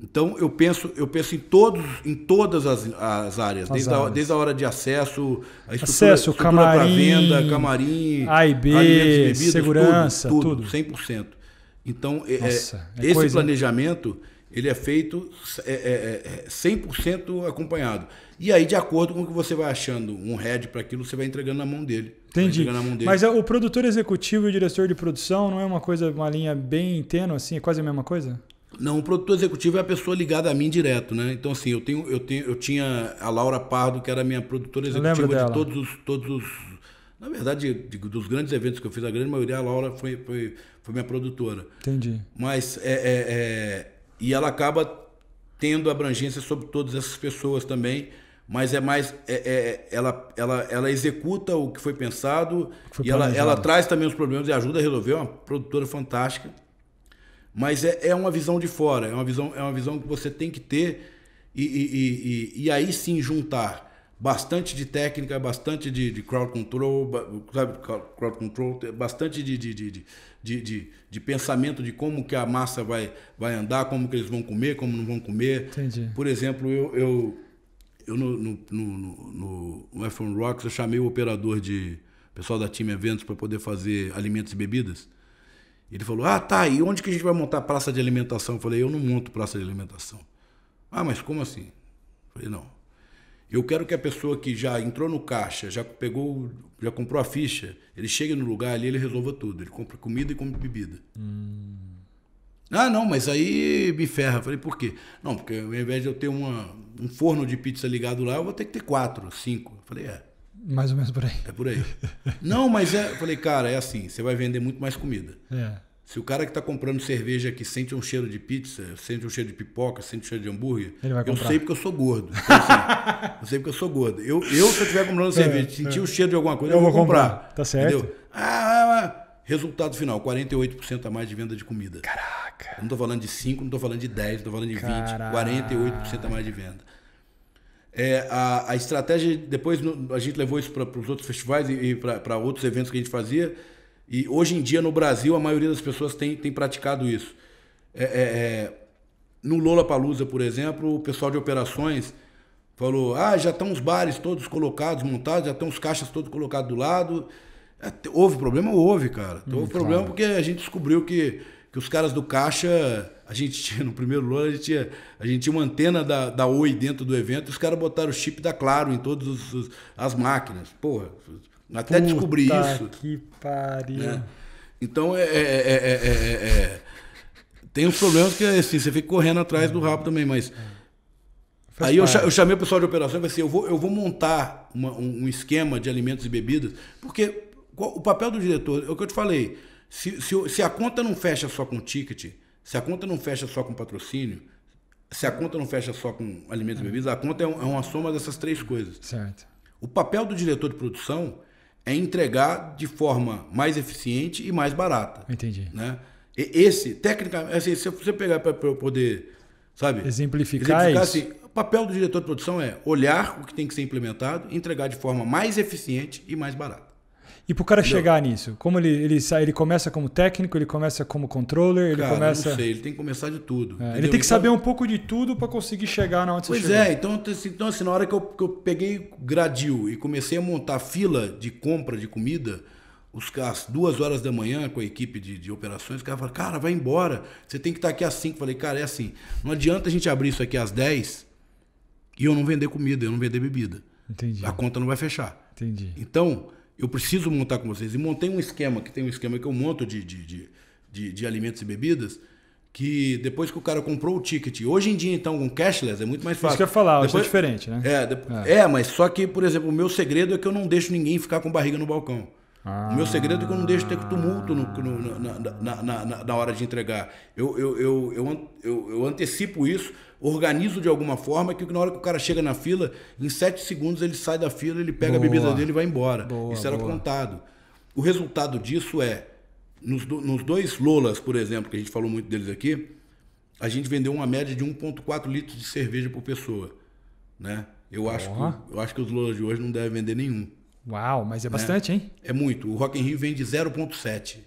[SPEAKER 2] então eu penso, eu penso em todos, em todas as, as áreas, as desde, áreas. A, desde a hora de acesso, a estrutura, acesso, estrutura camarim, venda, camarim, A e B, bebidas, segurança, tudo, tudo, tudo, 100%. Então é, é, Nossa, é, é esse coisa, planejamento ele é feito é, é, 100% é acompanhado. E aí, de acordo com o que você vai achando, um head para aquilo, você vai entregando na mão dele. Entendi. Na mão dele. Mas
[SPEAKER 1] o produtor executivo e o diretor de produção não é uma coisa, uma linha bem tênue, assim, é quase a mesma coisa?
[SPEAKER 2] Não, o produtor executivo é a pessoa ligada a mim direto, né? Então, assim, eu tenho, eu tenho, eu tinha a Laura Pardo, que era minha produtora executiva de todos os, todos os. Na verdade, de, dos grandes eventos que eu fiz, a grande maioria, a Laura foi, foi, foi minha produtora. Entendi. Mas é, é, é, E ela acaba tendo abrangência sobre todas essas pessoas também. Mas é mais. É, é ela, ela, ela executa o que foi pensado que foi e ela, ela traz também os problemas e ajuda a resolver. É uma produtora fantástica. Mas é, é uma visão de fora, é uma visão, é uma visão que você tem que ter e, e, e, e aí sim juntar bastante de técnica, bastante de, de crowd control, sabe, crowd control, bastante de, de, de, de, de, pensamento de como que a massa vai, vai andar, como que eles vão comer, como não vão comer. Entendi. Por exemplo, eu, eu, eu no, no, no, no, F1 Rocks eu chamei o operador de pessoal da Team Eventos para poder fazer alimentos e bebidas. Ele falou: Ah, tá, e onde que a gente vai montar a praça de alimentação? Eu falei: Eu não monto praça de alimentação. Ah, mas como assim? Eu falei: Não. Eu quero que a pessoa que já entrou no caixa, já pegou, já comprou a ficha, ele chegue no lugar ali, ele resolva tudo. Ele compra comida e compra bebida. Hum. Ah, não, mas aí me ferra. Eu falei, por quê? Não, porque ao invés de eu ter uma, um forno de pizza ligado lá, eu vou ter que ter quatro, cinco. Eu falei, é.
[SPEAKER 1] Mais ou menos por aí. É
[SPEAKER 2] por aí. Não, mas é. Eu falei, cara, é assim, você vai vender muito mais comida. É. Se o cara que está comprando cerveja aqui sente um cheiro de pizza, sente um cheiro de pipoca, sente um cheiro de hambúrguer, eu comprar. sei porque eu sou gordo. Então, assim, eu sei porque eu sou gordo. Eu, eu se eu estiver comprando é, cerveja, é, sentir é. o cheiro de alguma coisa, eu, eu vou comprar. comprar. Tá certo? Entendeu? Ah, ah, ah. resultado final: 48% a mais de venda de comida. Caraca. Eu não estou falando de 5, não estou falando de 10, não estou falando de Caraca. 20. 48% a mais de venda. É, a, a estratégia, depois no, a gente levou isso para os outros festivais e, e para outros eventos que a gente fazia. E hoje em dia no Brasil a maioria das pessoas tem, tem praticado isso. É, é, é, no Lola Palusa, por exemplo, o pessoal de operações falou: ah, já estão os bares todos colocados, montados, já estão os caixas todos colocados do lado. É, houve problema? Houve, cara. Hum, houve claro. problema porque a gente descobriu que que os caras do caixa, a gente tinha, no primeiro louro, a gente tinha, a gente tinha uma antena da, da Oi dentro do evento, os caras botaram o chip da Claro em todas as máquinas. Porra, até Puta descobrir isso. Que pariu. Né? Então é é é, é, é, é, tem uns problemas que assim, você fica correndo atrás do rabo também, mas. aí eu, eu, chamei o pessoal de operação e falei assim: eu vou, eu vou montar uma, um esquema de alimentos e bebidas, porque qual, o papel do diretor, é o que eu te falei se, se, se a conta não fecha só com ticket, se a conta não fecha só com patrocínio, se a conta não fecha só com alimentos e é. bebidas, a conta é, um, é uma soma dessas três coisas. Certo. O papel do diretor de produção é entregar de forma mais eficiente e mais barata. Entendi. Né? E, esse, tecnicamente, assim, se você pegar para eu poder, sabe? Exemplificar, exemplificar isso. Assim, o papel do diretor de produção é olhar o que tem que ser implementado, entregar de forma mais eficiente e mais barata. E pro cara chegar nisso,
[SPEAKER 1] como ele, ele sai, ele começa como técnico, ele começa como controller, ele cara, começa. Não sei, ele tem que começar de tudo. É, ele tem que então... saber um pouco de tudo para conseguir chegar na onde pois você Pois é,
[SPEAKER 2] então, assim, então assim, na hora que eu, que eu peguei gradil e comecei a montar fila de compra de comida, os caras, duas horas da manhã com a equipe de, de operações, o cara fala, cara, vai embora, você tem que estar tá aqui às cinco, Falei, cara, é assim, não adianta a gente abrir isso aqui às 10 e eu não vender comida, eu não vender bebida. Entendi. A conta não vai fechar. Entendi. Então, eu preciso montar com vocês. E montei um esquema, que tem um esquema que eu monto de, de, de, de, de alimentos e bebidas, que depois que o cara comprou o ticket, hoje em dia, então, com cashless, é muito mais fácil. Isso que eu ia falar, é depois, é diferente, né? É, de... é. é, mas só que, por exemplo, o meu segredo é que eu não deixo ninguém ficar com barriga no balcão.
[SPEAKER 1] Ah. O meu segredo
[SPEAKER 2] é que eu não deixo ter tumulto no, no, na, na, na, na, hora de entregar. Eu, eu, eu, eu, eu, eu, antecipo isso, organizo de alguma forma que na hora que o cara chega na fila, em sete segundos ele sai da fila, ele pega boa. a bebida dele e vai embora. Boa, isso era boa. contado. O resultado disso é, nos, nos dois Lolas, por exemplo, que a gente falou muito deles aqui, a gente vendeu uma média de 1,4 litros de cerveja por pessoa. Né? Eu, acho que, eu acho que os Lolas de hoje não devem vender nenhum. Uau, mas é né? bastante, né? hein? É muito. O Rock in Rio vem de 0,7.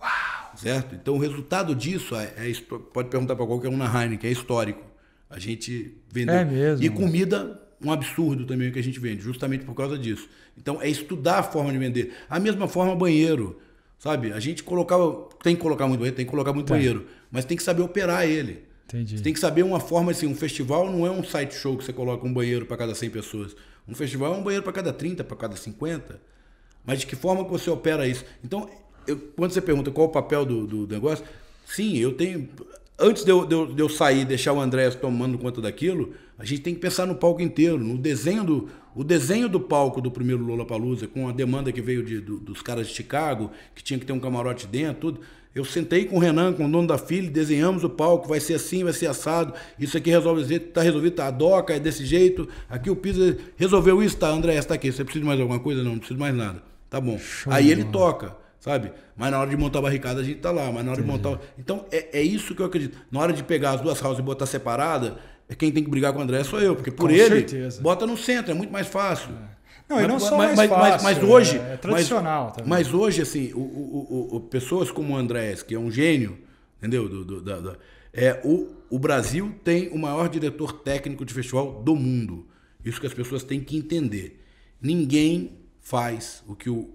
[SPEAKER 2] Uau! Certo? Então o resultado disso é, é pode perguntar para qualquer um na Heineken, é histórico. A gente vendeu. É mesmo. E comida, um absurdo também que a gente vende, justamente por causa disso. Então é estudar a forma de vender. A mesma forma, banheiro. Sabe? A gente colocava. Tem que colocar muito banheiro, tem que colocar muito banheiro. Mas tem que saber operar ele. Entendi. Você tem que saber uma forma assim, um festival não é um site show que você coloca um banheiro para cada 100 pessoas. Um festival é um banheiro para cada 30, para cada 50. Mas de que forma que você opera isso? Então, eu, quando você pergunta qual o papel do, do, negócio, sim, eu tenho. Antes de eu, de eu, de eu sair deixar o André tomando conta daquilo, a gente tem que pensar no palco inteiro, no desenho do, o desenho do palco do primeiro Lollapalooza, com a demanda que veio de, do, dos caras de Chicago, que tinha que ter um camarote dentro, tudo. Eu sentei com o Renan, com o dono da filha, desenhamos o palco, vai ser assim, vai ser assado, isso aqui resolve, tá resolvido, tá a doca, é desse jeito, aqui o piso, resolveu isso, tá, André, está aqui, você precisa de mais alguma coisa? Não, não preciso mais nada. Tá bom. Show, Aí ele mano. toca, sabe? Mas na hora de montar a barricada a gente tá lá, mas na hora Entendi. de montar... Então é, é isso que eu acredito. Na hora de pegar as duas houses e botar separada, quem tem que brigar com o André sou eu, porque por com ele, certeza. bota no centro, é muito mais fácil. É. Não, mas, e não só mas, mais fácil, mas, mas hoje, é, é tradicional mas, também. Mas hoje, assim, o, o, o, pessoas como o Andrés, que é um gênio, entendeu? Do, do, da, é, o, o Brasil tem o maior diretor técnico de festival do mundo. Isso que as pessoas têm que entender. Ninguém faz o que o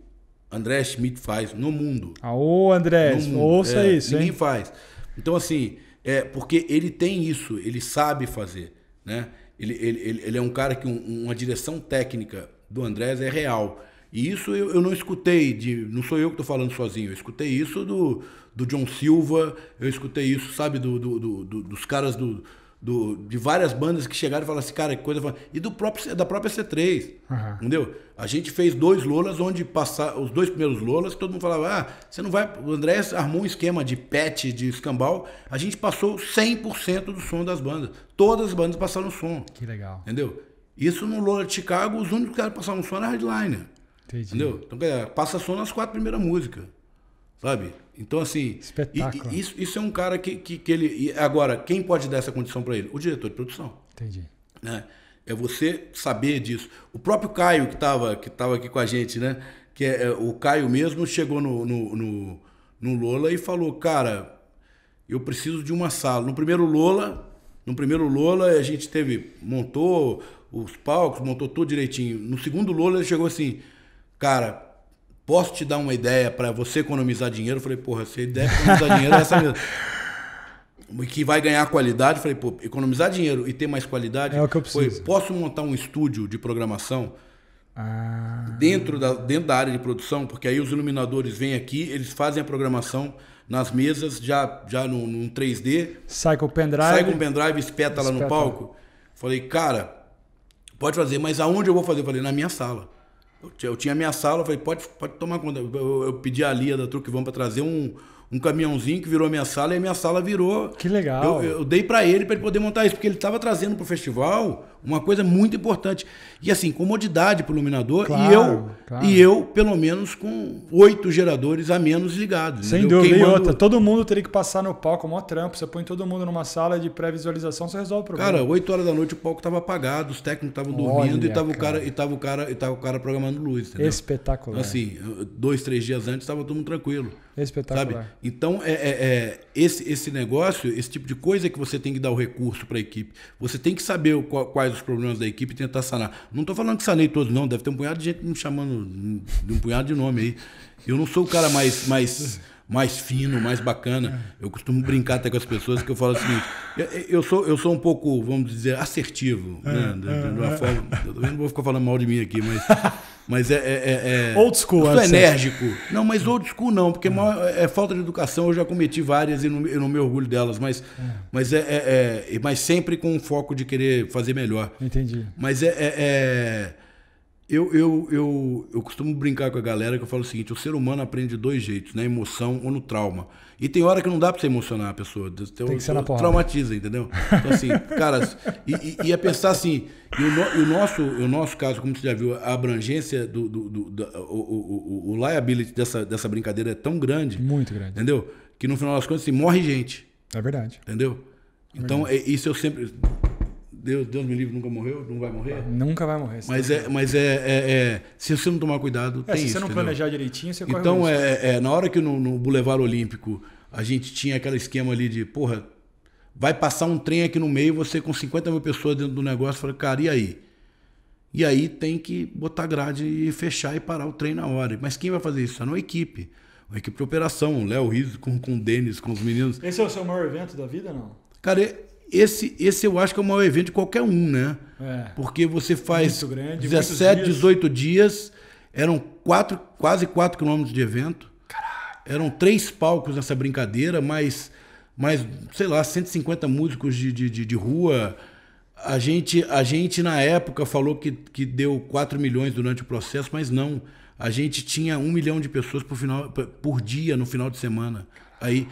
[SPEAKER 2] André Schmidt faz no mundo.
[SPEAKER 1] Aô, André, mundo. ouça é, isso. Ninguém hein? faz.
[SPEAKER 2] Então, assim, é porque ele tem isso, ele sabe fazer. Né? Ele, ele, ele é um cara que um, uma direção técnica do Andrés é real. E isso eu, eu não escutei, de, não sou eu que estou falando sozinho, eu escutei isso do, do John Silva, eu escutei isso, sabe, do, do, do dos caras do, do, de várias bandas que chegaram e falaram assim, cara, que coisa. E do próprio, da própria C3. Uhum. Entendeu? A gente fez dois Lolas onde passar os dois primeiros Lolas, que todo mundo falava, ah, você não vai. O André armou um esquema de pet, de escambau. A gente passou 100% do som das bandas. Todas as bandas passaram o som. Que legal. Entendeu? Isso no Lola de Chicago, os únicos que eram passavam som era hardliner. Entendi. Entendeu? Então, galera, passa som nas quatro primeiras músicas. Sabe? Então, assim. Espetáculo. E, e, isso, isso é um cara que, que, que ele. agora, quem pode dar essa condição para ele? O diretor de produção. Entendi. Né? É você saber disso. O próprio Caio, que estava que tava aqui com a gente, né? Que é, é o Caio mesmo chegou no, no, no, no Lola e falou: Cara, eu preciso de uma sala. No primeiro Lola, no primeiro Lola, a gente teve, montou os palcos, montou tudo direitinho. No segundo Lola, ele chegou assim, cara, posso te dar uma ideia para você economizar dinheiro? Eu falei, porra, se a ideia é economizar dinheiro é essa mesmo. Que vai ganhar qualidade. Eu falei, pô, economizar dinheiro e ter mais qualidade. É o que eu preciso. Foi, posso montar um estúdio de programação? Ah. Dentro, da, dentro da área de produção, porque aí os iluminadores vêm aqui, eles fazem a programação nas mesas, já, já num, num 3D.
[SPEAKER 1] Sai com o pendrive. Sai com o pendrive, espeta, espeta lá no palco.
[SPEAKER 2] Falei, cara, pode fazer, mas aonde eu vou fazer? falei, na minha sala. Eu, eu tinha a minha sala, falei, pode, pode tomar conta. Eu, eu pedi a Lia da Truque Vão para trazer um, um caminhãozinho que virou minha sala e a minha sala virou. Que
[SPEAKER 1] legal. Eu,
[SPEAKER 2] eu dei para ele para ele poder montar isso, porque ele estava trazendo para o festival uma coisa muito importante. E assim, comodidade para o iluminador claro, e eu claro. e eu pelo menos com
[SPEAKER 1] oito geradores a menos ligados. Sem entendeu? dúvida. Queimando... E outra, todo mundo teria que passar no palco, mó trampo. Você põe todo mundo numa sala de pré-visualização, você resolve o problema. Cara, oito horas da noite o palco estava apagado,
[SPEAKER 2] os técnicos estavam dormindo e tava cara. o
[SPEAKER 1] cara o cara o cara programando luz, entendeu? Espetacular. Assim,
[SPEAKER 2] dois, três dias antes estava todo mundo tranquilo. Espetacular. Sabe? Então, é, é, é, esse esse negócio, esse tipo de coisa que você tem que dar o recurso para a equipe. Você tem que saber qual, qual quais os problemas da equipe e tentar sanar. Não estou falando que sanei todos, não. Deve ter um punhado de gente me chamando de um punhado de nome aí. Eu não sou o cara mais, mais mais fino, mais bacana. Eu costumo brincar até com as pessoas que eu falo o seguinte: eu sou, eu sou um pouco, vamos dizer, assertivo. É, né? de, de é, uma é. forma, eu não vou ficar falando mal de mim aqui, mas. Mas é, é. é, é old school, eu sou assim. enérgico. Não, mas old school não, porque é. é falta de educação, eu já cometi várias e não, eu não me orgulho delas, mas, mas, é, mas sempre com foco de querer fazer melhor. Entendi. Mas é eu, eu, eu, eu costumo brincar com a galera que eu falo o seguinte: o ser humano aprende de dois jeitos, na né? emoção ou no trauma. E tem hora que não dá pra você emocionar a pessoa. Então, tem que ser na porra. Traumatiza, entendeu? Então, assim, cara, e, e, é pensar assim: e o, e o, nosso, o nosso caso, como você já viu, a abrangência do. do, do, do o, o, o, liability dessa, dessa brincadeira é tão grande. Muito grande. Entendeu? Que no final das contas, assim, morre gente. É verdade. Entendeu? É então, é, isso eu sempre. Deus, Deus me livre, nunca morreu,
[SPEAKER 1] não vai morrer? Nunca vai morrer. Mas,
[SPEAKER 2] é, mas é, é, é, se você não tomar cuidado, é, tem se isso. Se você não entendeu? planejar direitinho, você corre Então, é, é, na hora que no, no Boulevard Olímpico a gente tinha aquele esquema ali de, porra, vai passar um trem aqui no meio, você com 50 mil pessoas dentro do negócio, fala, cara, e aí? E aí tem que botar grade e fechar e parar o trem na hora. Mas quem vai fazer isso? É tá uma equipe. Uma equipe de operação, o Léo Rizzo com, com o Denis, com os meninos.
[SPEAKER 1] Esse é o seu maior evento da vida, não?
[SPEAKER 2] Cara, esse, esse eu acho que é o maior evento de qualquer um, né? É. Porque você faz grande, 17, dias. 18 dias, eram quatro, quase 4 quilômetros de evento. Caraca. Eram três palcos nessa brincadeira, mais, mais sei lá, 150 músicos de, de, de, de rua. A gente, a gente, na época, falou que, que deu 4 milhões durante o processo, mas não. A gente tinha um milhão de pessoas por, final, por dia no final de semana. Aí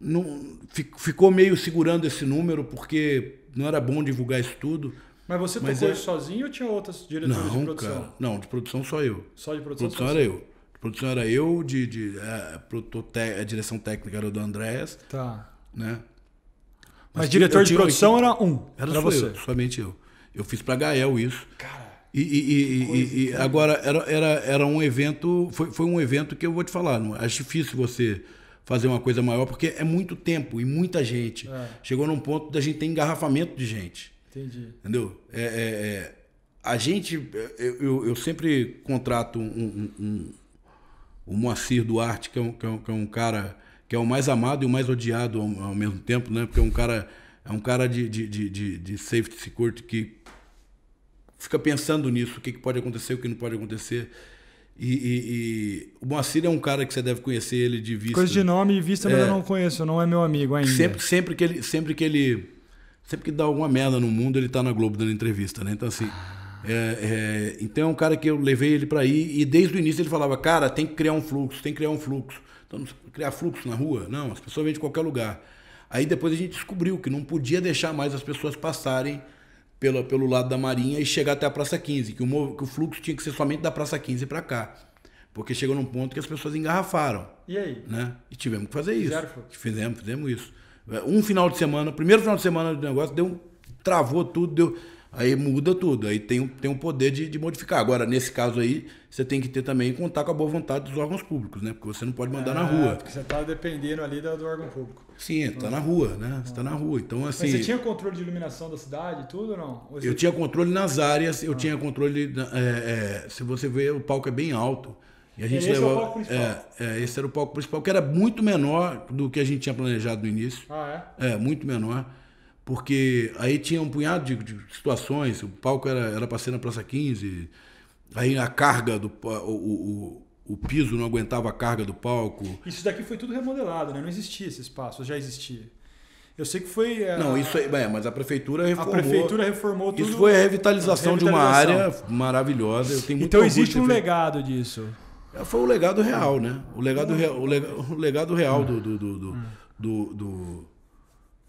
[SPEAKER 2] não, ficou meio segurando esse número porque não era bom divulgar isso tudo. Mas você mas tocou é...
[SPEAKER 1] sozinho ou tinha outras diretores não, de produção? Cara,
[SPEAKER 2] não, de produção só eu.
[SPEAKER 1] Só de produção? produção era eu.
[SPEAKER 2] De produção era eu, de, de a, é, a, é, direção técnica era do Andréas. Tá. Né?
[SPEAKER 1] Mas, mas diretor de produção eu, era um. Era, só você. Eu,
[SPEAKER 2] somente eu. Eu fiz pra Gael isso. Cara. E, e, e, e, agora era, era, era um evento, foi, foi um evento que eu vou te falar, não, é? acho difícil você fazer uma coisa maior, porque é muito tempo e muita gente. É. Chegou num ponto da gente ter engarrafamento de gente. Entendi. Entendeu? É, é, é a gente, eu, eu sempre contrato um, um, um, o Moacir Duarte, é que é, um, que, é um, cara que é o mais amado e o mais odiado ao, ao mesmo tempo, né? Porque é um cara, é um cara de, de, de, de, de safety security que fica pensando nisso, o que, que pode acontecer, o que não pode acontecer. E, e, e, o Moacir é um cara que você deve conhecer ele de vista. Coisa de nome e vista, é, mas eu é. não
[SPEAKER 1] conheço, não é meu amigo ainda. Sempre,
[SPEAKER 2] sempre que ele, sempre que ele, sempre que dá alguma merda no mundo, ele tá na Globo dando entrevista, né? Então assim, é, é, então é um cara que eu levei ele para ir e desde o início ele falava, cara, tem que criar um fluxo, tem que criar um fluxo. Então, criar fluxo na rua, não, as pessoas vêm de qualquer lugar. Aí depois a gente descobriu que não podia deixar mais as pessoas passarem pelo, pelo lado da Marinha e chegar até a Praça 15, que o, que o fluxo tinha que ser somente da Praça 15 para cá. Porque chegou num ponto que as pessoas engarrafaram. E aí? Né? E tivemos que fazer isso. Fizemos, fizemos isso. Um final de semana, o primeiro final de semana do negócio, deu travou tudo, deu aí muda tudo, aí tem, tem um poder de, de, modificar. Agora, nesse caso aí, você tem que ter também contar com a boa vontade dos órgãos públicos, né? Porque você não pode mandar é, na ah, rua. Porque
[SPEAKER 1] você está dependendo ali do, do, órgão público.
[SPEAKER 2] Sim, está é, na rua, né? Você está na rua. Então, assim. Mas você tinha
[SPEAKER 1] controle de iluminação da cidade tudo ou não? Ou eu tinha controle
[SPEAKER 2] nas áreas, eu ah. tinha controle. É, é, se você ver, o palco é bem alto. E a gente esse levava, é o palco principal. É, é, esse era o palco principal, que era muito menor do que a gente tinha planejado no início. Ah, é? É, muito menor porque aí tinha um punhado de, de situações, o palco era para ser na Praça 15, aí a carga do o, o, o, piso não aguentava a carga do palco.
[SPEAKER 1] Isso daqui foi tudo remodelado, né? Não existia esse espaço, já existia. Eu sei que foi. Eh, não, isso
[SPEAKER 2] aí, é, mas a prefeitura reformou. A prefeitura reformou tudo. Isso foi a revitalização, a revitalização de uma área maravilhosa. Eu tenho então muito então existe um
[SPEAKER 1] legado disso. É,
[SPEAKER 2] foi o legado real, né? O legado, rea, o legado, o legado real do, do, do, do, hum. do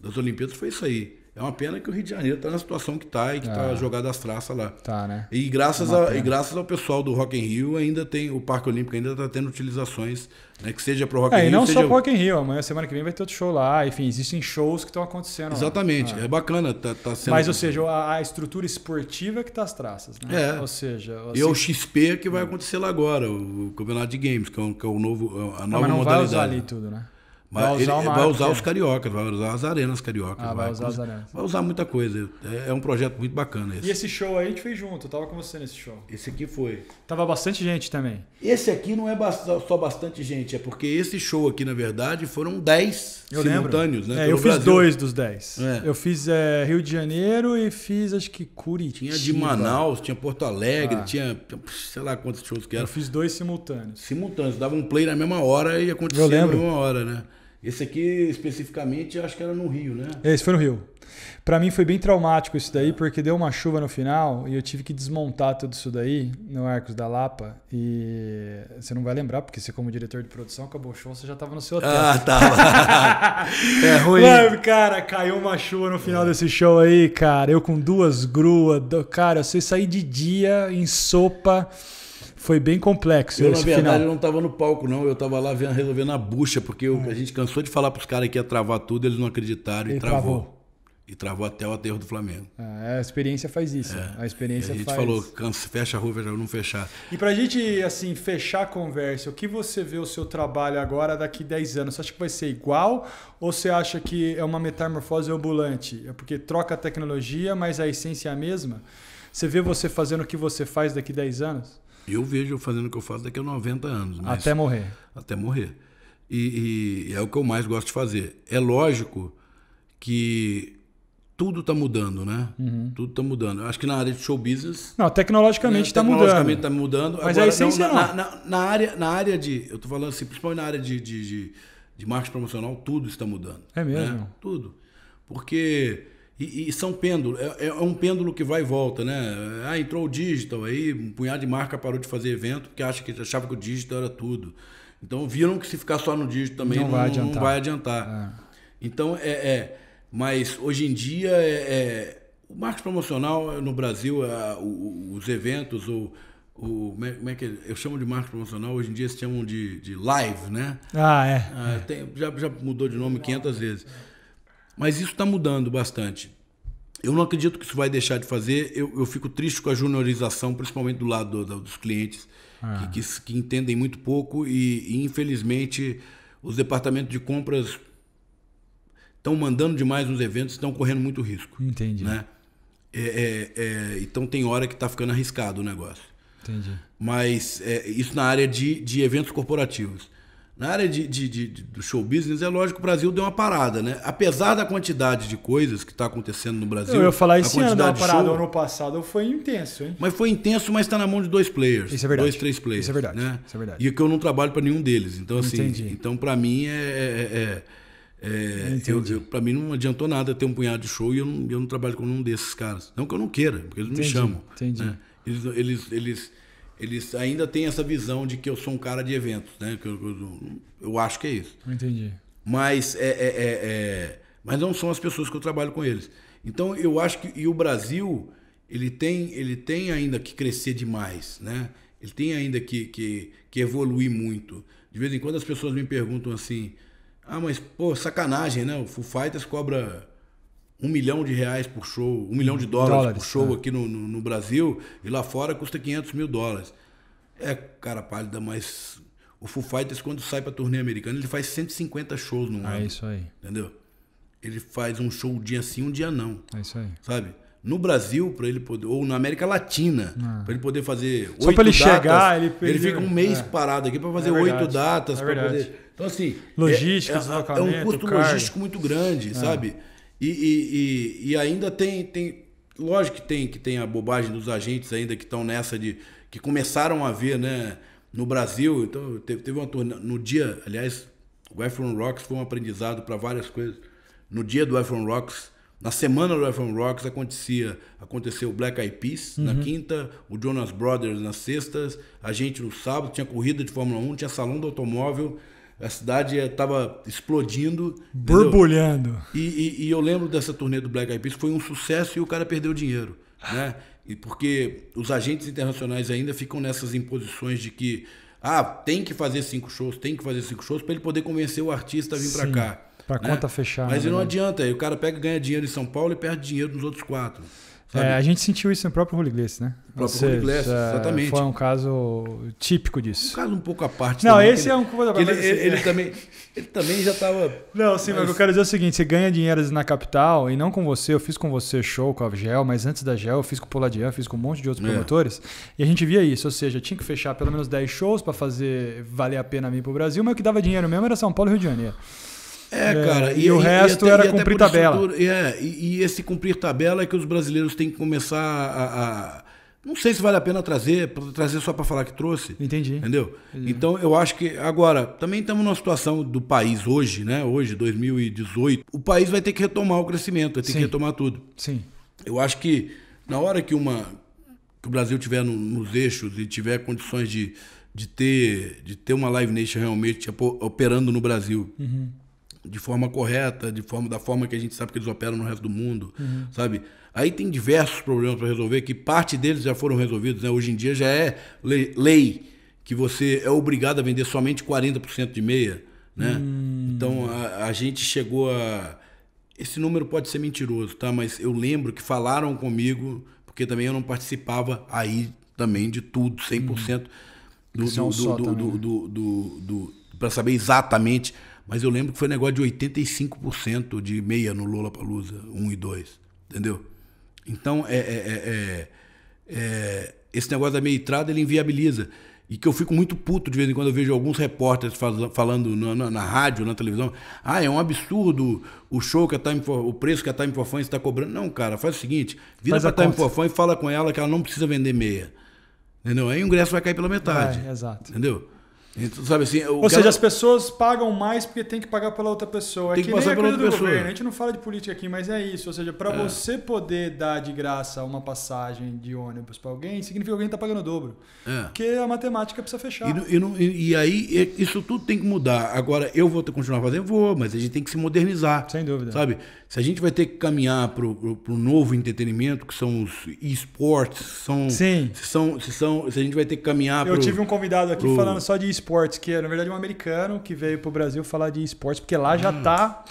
[SPEAKER 2] das Olimpíadas foi isso aí. É uma pena que o Rio de Janeiro está na situação que está e que está é. ah, as traças lá. Tá, né? E graças, a, e graças ao pessoal do Rock in Rio, ainda tem o Parque Olímpico ainda está tendo utilizações, né, que seja para o Rock in é, Rio. E não seja... só para o
[SPEAKER 1] Rock in Rio, amanhã, semana que vem vai ter outro show lá. Enfim, existem shows que estão acontecendo. Exatamente, lá. Ah. é bacana.
[SPEAKER 2] Tá, tá sendo... Mas, ou seja,
[SPEAKER 1] a, a estrutura esportiva é que está as traças. Né? É. Ou seja... Assim... E o
[SPEAKER 2] XP que vai acontecer lá agora, o Campeonato de Games, que é, um, que é o novo, a ah, nova mas não modalidade. Vai usar ali tudo, né? vai usar, ele, vai usar os é- cariocas, vai usar as arenas cariocas. Ah, vai, vai, usar as arenas. Vai usar muita coisa. É, é, um projeto muito bacana esse. E
[SPEAKER 1] esse show aí a gente fez junto, eu tava com você nesse show. Esse aqui foi. Tava bastante gente também. Esse aqui
[SPEAKER 2] não é só bastante gente, é porque esse show aqui, na verdade, foram 10 simultâneos, lembro. né? É, eu fiz Brasil. dois dos 10.
[SPEAKER 1] É. Eu fiz é, Rio de Janeiro e fiz acho que Curitiba. Tinha de Manaus, tinha Porto Alegre, ah.
[SPEAKER 2] tinha sei lá quantos shows que era. Eu fiz dois simultâneos. Simultâneos, dava um play na mesma hora e acontecia na mesma hora, né? Esse aqui especificamente, acho que era no Rio, né?
[SPEAKER 1] Esse foi no Rio. Para mim foi bem traumático isso daí, porque deu uma chuva no final e eu tive que desmontar tudo isso daí no Arcos da Lapa. E você não vai lembrar, porque você, como diretor de produção, acabou o show, você já tava no seu hotel. Ah, tava. é ruim. Mano, cara, caiu uma chuva no final é. desse show aí, cara. Eu com duas gruas. Cara, eu sei sair de dia em sopa. Foi bem complexo. Eu, na verdade, final. eu
[SPEAKER 2] não estava no palco, não. Eu estava lá resolvendo a bucha, porque eu, a gente cansou de falar para os caras que ia travar tudo, eles não acreditaram e, e travou. travou. E travou até o aterro do Flamengo.
[SPEAKER 1] É, a experiência faz isso. É. A experiência faz. A gente faz... falou,
[SPEAKER 2] cansa, fecha a rua, fecha a rua, não fechar.
[SPEAKER 1] E pra gente, assim, fechar a conversa, o que você vê o seu trabalho agora daqui 10 anos? Você acha que vai ser igual ou você acha que é uma metamorfose ambulante? É porque troca a tecnologia, mas a essência é a mesma? Você vê você fazendo o que você faz daqui 10 anos? Eu vejo fazendo o que eu faço daqui a 90
[SPEAKER 2] anos. até morrer. Até morrer. E, e, é o que eu mais gosto de fazer. É lógico que tudo está mudando, né? Uhum. Tudo está mudando. Eu acho que na área de show business. Não, tecnologicamente está né, mudando. Tecnologicamente está mudando. Mas Agora, essencial não. Na, na, na, área, na área de. Eu estou falando assim, principalmente na área de, de, de, de marketing promocional, tudo está mudando. É mesmo? Né? Tudo. Porque e, e são pêndulos, é, é, é, um pêndulo que vai e volta, né? Ah, entrou o digital, aí um punhado de marca parou de fazer evento porque acha que achava que o digital era tudo. Então viram que se ficar só no digital também não, não vai adiantar. Não vai adiantar. É. Então é, é, mas hoje em dia é, é o marketing promocional no Brasil, o, os eventos, ou o, como é, é que eu chamo de marketing promocional, hoje em dia se chamam de, de live, né? Ah, é. Ah, tem, já, já mudou de nome 500 vezes. Mas isso está mudando bastante. Eu não acredito que isso vai deixar de fazer. Eu, eu fico triste com a juniorização, principalmente do lado do, do, dos clientes, ah. que, que, que, entendem muito pouco e, e, infelizmente, os departamentos de compras estão mandando demais nos eventos, estão correndo muito risco. Entendi. Né? É, é, é, então tem hora que está ficando arriscado o negócio. Entendi. Mas é, isso na área de, de eventos corporativos. Na área de, de, de, do show business, é lógico, o Brasil deu uma parada, né? Apesar da quantidade de coisas que está acontecendo no Brasil. Eu ia falar isso ano deu parada. Show,
[SPEAKER 1] ano passado foi intenso, hein?
[SPEAKER 2] Mas foi intenso, mas está na mão de dois players. Isso é verdade. Dois, três players. Isso é verdade. Né? Isso é verdade. E que eu não trabalho para nenhum deles. Então, assim. Entendi. Então, para mim, é. é, é, é, é mim não adiantou nada ter um punhado de show e eu não, eu não trabalho com nenhum desses caras. Não que eu não queira, porque eles Entendi. me chamam. Entendi. Né? Eles, eles, eles eles ainda têm essa visão de que eu sou um cara de eventos, né? Que eu, eu, eu acho que é isso. Entendi. Mas é é, é, é, mas não são as pessoas que eu trabalho com eles. Então eu acho que e o Brasil ele tem ele tem ainda que crescer demais, né? Ele tem ainda que, que, que evoluir muito. De vez em quando as pessoas me perguntam assim: ah, mas pô, sacanagem, né? O Foo Fighters cobra um milhão de reais por show, um milhão de dólares, dólares por show é. aqui no, no, no, Brasil e lá fora custa 500 mil dólares. É cara pálida, mas o Foo Fighters, quando sai para turnê americana, ele faz 150 shows no é ano. É isso aí. Entendeu? Ele faz um show um dia sim, um dia não. É isso aí. Sabe? no Brasil para ele poder ou na América Latina ah. para ele poder fazer só para ele datas, chegar ele, ele, ele fica um mês é. parado aqui para fazer é oito datas é para poder então assim é, logística é, é, um custo logístico muito grande é. sabe e, e, e, e ainda tem, tem. Lógico que tem, que tem a bobagem dos agentes ainda que estão nessa de. que começaram a ver, né? No Brasil. Então, teve, teve uma turnê. No dia, aliás, o iPhone Rocks foi um aprendizado para várias coisas. No dia do iPhone Rocks. Na semana do FM Rocks acontecia, aconteceu o Black Eyed Peas uhum. na quinta, o Jonas Brothers nas sextas, a gente no sábado, tinha corrida de Fórmula 1, tinha salão do automóvel, a cidade estava eh, explodindo. Borbulhando. E, e, e, eu lembro dessa turnê do Black Eyed Peas, foi um sucesso e o cara perdeu dinheiro. Né? E porque os agentes internacionais ainda ficam nessas imposições de que ah, tem que fazer cinco shows, tem que fazer cinco shows para ele poder convencer o artista a vir para cá. Para né? conta fechar. Mas não adianta, o cara pega, ganha dinheiro em São Paulo e perde dinheiro nos outros quatro. É, a
[SPEAKER 1] gente sentiu isso no próprio Holy Glass, né? O próprio Holy Glass, é, exatamente. Foi um caso típico disso. Um caso um pouco à parte. Não, também, esse é um... Ele, ele, ele, é.
[SPEAKER 2] também, ele também já estava... Não, sim, mas... mas... eu quero dizer
[SPEAKER 1] é o seguinte, você ganha dinheiro na capital, e não com você, eu fiz com você show com a Gel, mas antes da Gel eu fiz com o Poladian, fiz com um monte de outros é. promotores, e a gente via isso, ou seja, tinha que fechar pelo menos 10 shows para fazer valer a pena vir para o Brasil, mas o que dava dinheiro mesmo era São Paulo e Rio de Janeiro. É, é, cara. É, e, e, o resto e até, era cumprir tabela. É,
[SPEAKER 2] e, e, esse cumprir tabela é que os brasileiros têm que começar a, a não sei se vale a pena trazer, trazer só para falar que trouxe. Entendi. Entendeu? Entendi. Então eu acho que agora também estamos numa situação do país hoje, né? Hoje, 2018, o país vai ter que retomar o crescimento, vai ter Sim. que retomar tudo. Sim. Eu acho que na hora que uma que o Brasil tiver no, nos eixos e tiver condições de, de ter de ter uma Live Nation realmente operando no Brasil, uhum de forma correta, de forma da forma que a gente sabe que eles operam no resto do mundo, uhum. sabe? Aí tem diversos problemas para resolver que parte deles já foram resolvidos, né? Hoje em dia já é lei que você é obrigado a vender somente 40% de meia, né?
[SPEAKER 1] Hum. Então
[SPEAKER 2] a, a gente chegou a esse número pode ser mentiroso, tá? Mas eu lembro que falaram comigo, porque também eu não participava aí também de tudo, 100% uhum. Né? do, do, do, do, do, do, do, do, do para saber exatamente mas eu lembro que foi negócio de 85% de meia no Lola Palusa 1 e 2. Entendeu? Então, é é, é, é, é, esse negócio da meia entrada ele inviabiliza. E que eu fico muito puto de vez em quando eu vejo alguns repórteres falando na, na, na rádio, na televisão. Ah, é um absurdo o show que a Time for, o preço que a Time for Fans está cobrando. Não, cara, faz o seguinte: vira para a Time for Fans e fala com ela que ela não precisa vender meia. Entendeu? Aí o ingresso vai cair pela metade. É, exato. Entendeu?
[SPEAKER 1] Então, sabe assim, Ou seja, as pessoas pagam mais porque tem que pagar pela outra pessoa. É tem é que, que passar pela outra pessoa. Governo. A gente não fala de política aqui, mas é isso. Ou seja, para é. você poder dar de graça uma passagem de ônibus para alguém, significa que alguém está pagando o dobro. É. Porque a matemática precisa fechar. E, e, e,
[SPEAKER 2] aí, isso tudo tem que mudar. Agora, eu vou continuar fazendo? Vou, mas a gente tem que se modernizar. Sem dúvida. Sabe? se a gente vai ter que caminhar para o novo entretenimento, que são os esportes, são, Sim. Se, são, se, são, se a gente vai ter que caminhar para. Eu pro, tive um convidado aqui pro... falando
[SPEAKER 1] só de esportes, que é, na verdade, é um americano que veio para o Brasil falar de esportes, porque lá já está.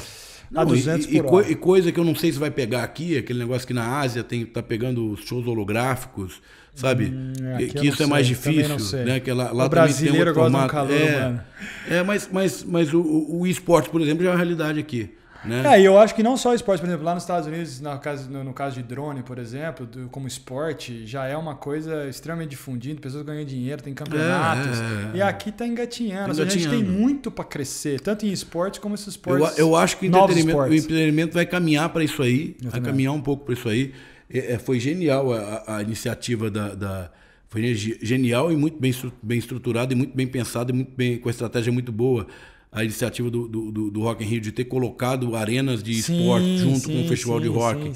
[SPEAKER 1] Hum. a 200 e, por hora. E,
[SPEAKER 2] coisa que eu não sei se vai pegar aqui, é aquele negócio que na Ásia tem tá pegando shows holográficos, sabe? Hum, é, que isso é mais difícil, né? Que lá, lá o brasileiro gosta de um calor, é, mano. É, mas, mas, mas o, o, o esporte, por exemplo, já é uma realidade aqui. Né? É, e
[SPEAKER 1] eu acho que não só esporte, por exemplo, lá nos Estados Unidos, no caso, no, no caso de drone, por exemplo, do, como esporte, já é uma coisa extremamente difundida, pessoas ganham dinheiro, tem campeonatos. É, é, é, é. e aqui tá engatinhando. engatinhando. a gente tem muito para crescer, tanto em esporte como esses esportes. Eu, eu acho que o
[SPEAKER 2] empreendimento vai caminhar para isso aí, eu vai também. caminhar um pouco para isso aí. É, foi genial a, a iniciativa da, da foi genial e muito bem, bem estruturada e muito bem pensada e muito bem com a estratégia muito boa a iniciativa do, do, do, Rock in Rio de ter colocado arenas de esporte junto sim, com o festival sim, de rock.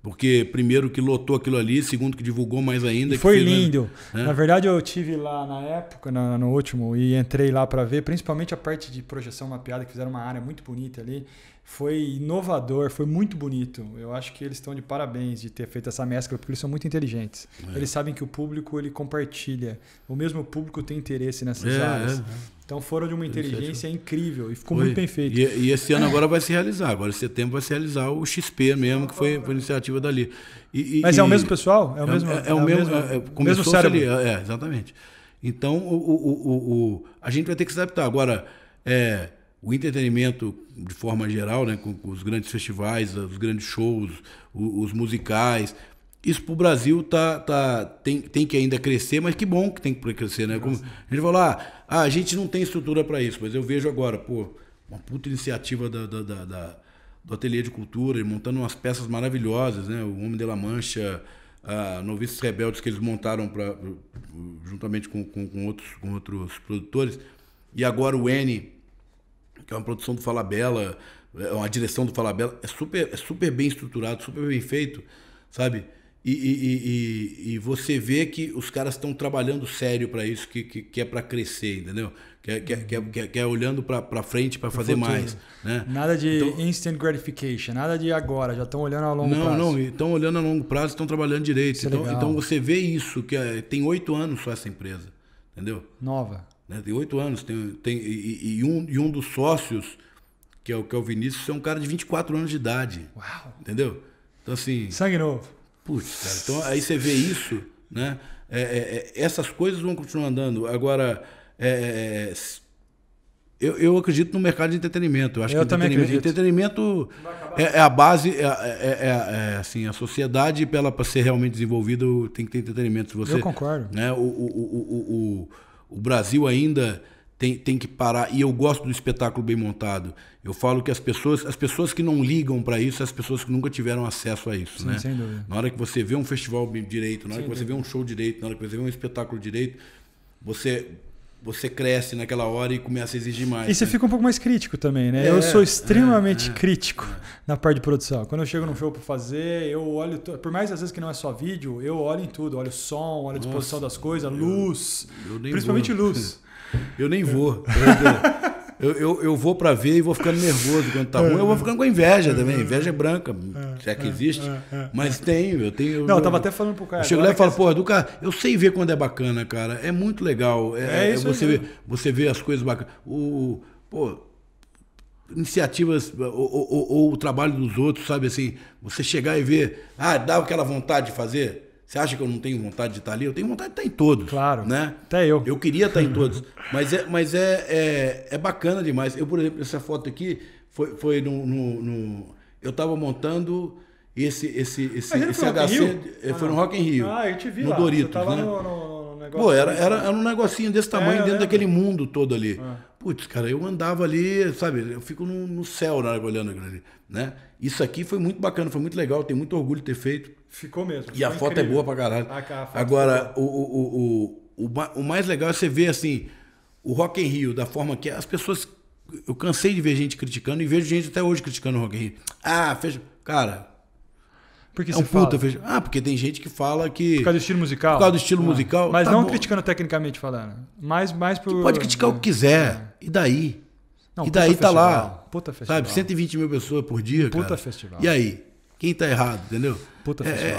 [SPEAKER 2] Porque, primeiro, que lotou aquilo ali, segundo, que divulgou mais
[SPEAKER 1] ainda. foi fez, lindo. Né? Na verdade, eu tive lá na época, na, no último, e entrei lá para ver, principalmente a parte de projeção mapeada, que fizeram uma área muito bonita ali foi inovador, foi muito bonito. Eu acho que eles estão de parabéns de ter feito essa mescla, porque eles são muito inteligentes. É. Eles sabem que o público ele compartilha, o mesmo público tem interesse nessas é, áreas. É, é. então foram de uma inteligência incrível e ficou foi. muito bem feito. E, e
[SPEAKER 2] esse ano agora vai se realizar, agora em setembro vai se realizar o XP mesmo, que foi, foi iniciativa dali. E, e, Mas é o mesmo pessoal? É o mesmo? É, o mesmo. É, é mesmo, mesmo Ali, é, exatamente. Então o, o, o, o, a gente vai ter que se adaptar. Agora, é, o entretenimento de forma geral, né, com, com os grandes festivais, os grandes shows, os, os musicais, isso para o Brasil tá, tá, tem, tem que ainda crescer, mas que bom que tem que crescer, né? Como, a gente fala, ah, ah, a gente não tem estrutura para isso, mas eu vejo agora, pô, uma puta iniciativa da, da, da, da do Ateliê de Cultura, montando umas peças maravilhosas, né? O Homem de La Mancha, a Noviços Rebeldes que eles montaram pra, juntamente com, com, com outros, com outros produtores, e agora o N que é uma produção do Falabella, é uma direção do Falabella, é super, é super bem estruturado, super bem feito, sabe? E, e, e, e você vê que os caras estão trabalhando sério para isso, que, que, que é para crescer, entendeu? Que é, que é, que é, que é, é olhando para frente para fazer futuro. mais. Né?
[SPEAKER 1] Nada de então, instant gratification, nada de agora, já estão olhando a longo não, prazo. Não, não,
[SPEAKER 2] estão olhando a longo prazo, estão trabalhando direito. É então, então, você vê isso, que é, tem oito anos só essa empresa, entendeu? Nova né, de oito anos. Tem, tem, e, e, um, e um dos sócios, que é, o, que é o Vinícius, é um cara de 24 anos de idade. Uau! Entendeu? Então, assim. Sangue novo. Putz, cara. Então, aí você vê isso, né? É, é, é essas coisas vão continuar andando. Agora, é, é, é, eu, eu acredito no mercado de entretenimento. Eu, acho eu que também entretenimento, acredito. Entretenimento é, a base, é, assim, a sociedade, para ser realmente desenvolvida, tem que ter entretenimento. Você, eu concordo. Né, o, o, o, o o Brasil ainda tem, tem que parar. E eu gosto do espetáculo bem montado. Eu falo que as pessoas, as pessoas que não ligam para isso, as pessoas que nunca tiveram acesso a isso, Sim, né? Sem dúvida. Na hora que você vê um festival direito, na hora sem que você dúvida. vê um show direito, na hora que você vê um espetáculo direito, você você cresce naquela
[SPEAKER 1] hora e começa a exigir mais. E né? você fica um pouco mais crítico também, né? É, eu sou extremamente é, é, crítico na parte de produção. Quando eu chego no show para fazer, eu olho, por mais às vezes que não é só vídeo, eu olho em tudo, olho som, olho a disposição Nossa, das coisas, luz, eu, eu principalmente vou. luz. Eu nem vou. Eu, eu, eu vou para ver e vou ficando nervoso quando tá ruim. Eu vou ficando com inveja também.
[SPEAKER 2] Inveja é branca, se é que existe. Mas tem, eu tenho. Não, eu tava até falando pro cara. chegou lá e fala porra, do cara, eu sei ver quando é bacana, cara. É muito legal. É, é, é isso você vê, você vê as coisas bacanas. O, pô, iniciativas ou, ou, ou, o trabalho dos outros, sabe assim, você chegar e ver, ah, dá aquela vontade de fazer. Você acha que eu não tenho vontade de estar ali? Eu tenho vontade de estar em todos. Claro. Né? Até eu. Eu queria estar em todos. mas é, mas é, é, é, bacana demais. Eu, por exemplo, essa foto aqui foi, foi no, no, no Eu estava montando esse, esse, esse, esse foi HC. É, foi ah, no Rock in Rio. Ah, eu te vi. No lá. Doritos. Você tava né? no, no, no negócio. Pô, era, era, era um negocinho desse é, tamanho é, dentro daquele mundo todo ali. Ah. Putz, cara, eu andava ali, sabe? Eu fico no, no céu na hora olhando aquilo ali, né? Isso aqui foi muito bacana, foi muito legal, tenho muito orgulho de ter feito. Ficou mesmo. E a incrível. foto é boa pra caralho. Ah, a, a Agora, o, o, o, o, o mais legal é você ver, assim, o Rock em Rio, da forma que as pessoas... Eu cansei de ver gente criticando e vejo gente até hoje criticando o Rock em Rio. Ah, fez... Cara,
[SPEAKER 1] porque é um puta fala?
[SPEAKER 2] Ah, porque tem gente que fala que. Por causa do estilo musical. Por causa do estilo ah, musical. Mas tá não bom.
[SPEAKER 1] criticando tecnicamente falando. Né? Mas, mais por.
[SPEAKER 2] pode criticar é. o que quiser. E daí? Não, e daí tá festival. lá. Puta festival. Sabe, 120 mil pessoas por dia. Puta cara. festival. E aí? quem tá errado, entendeu? Puta é, é,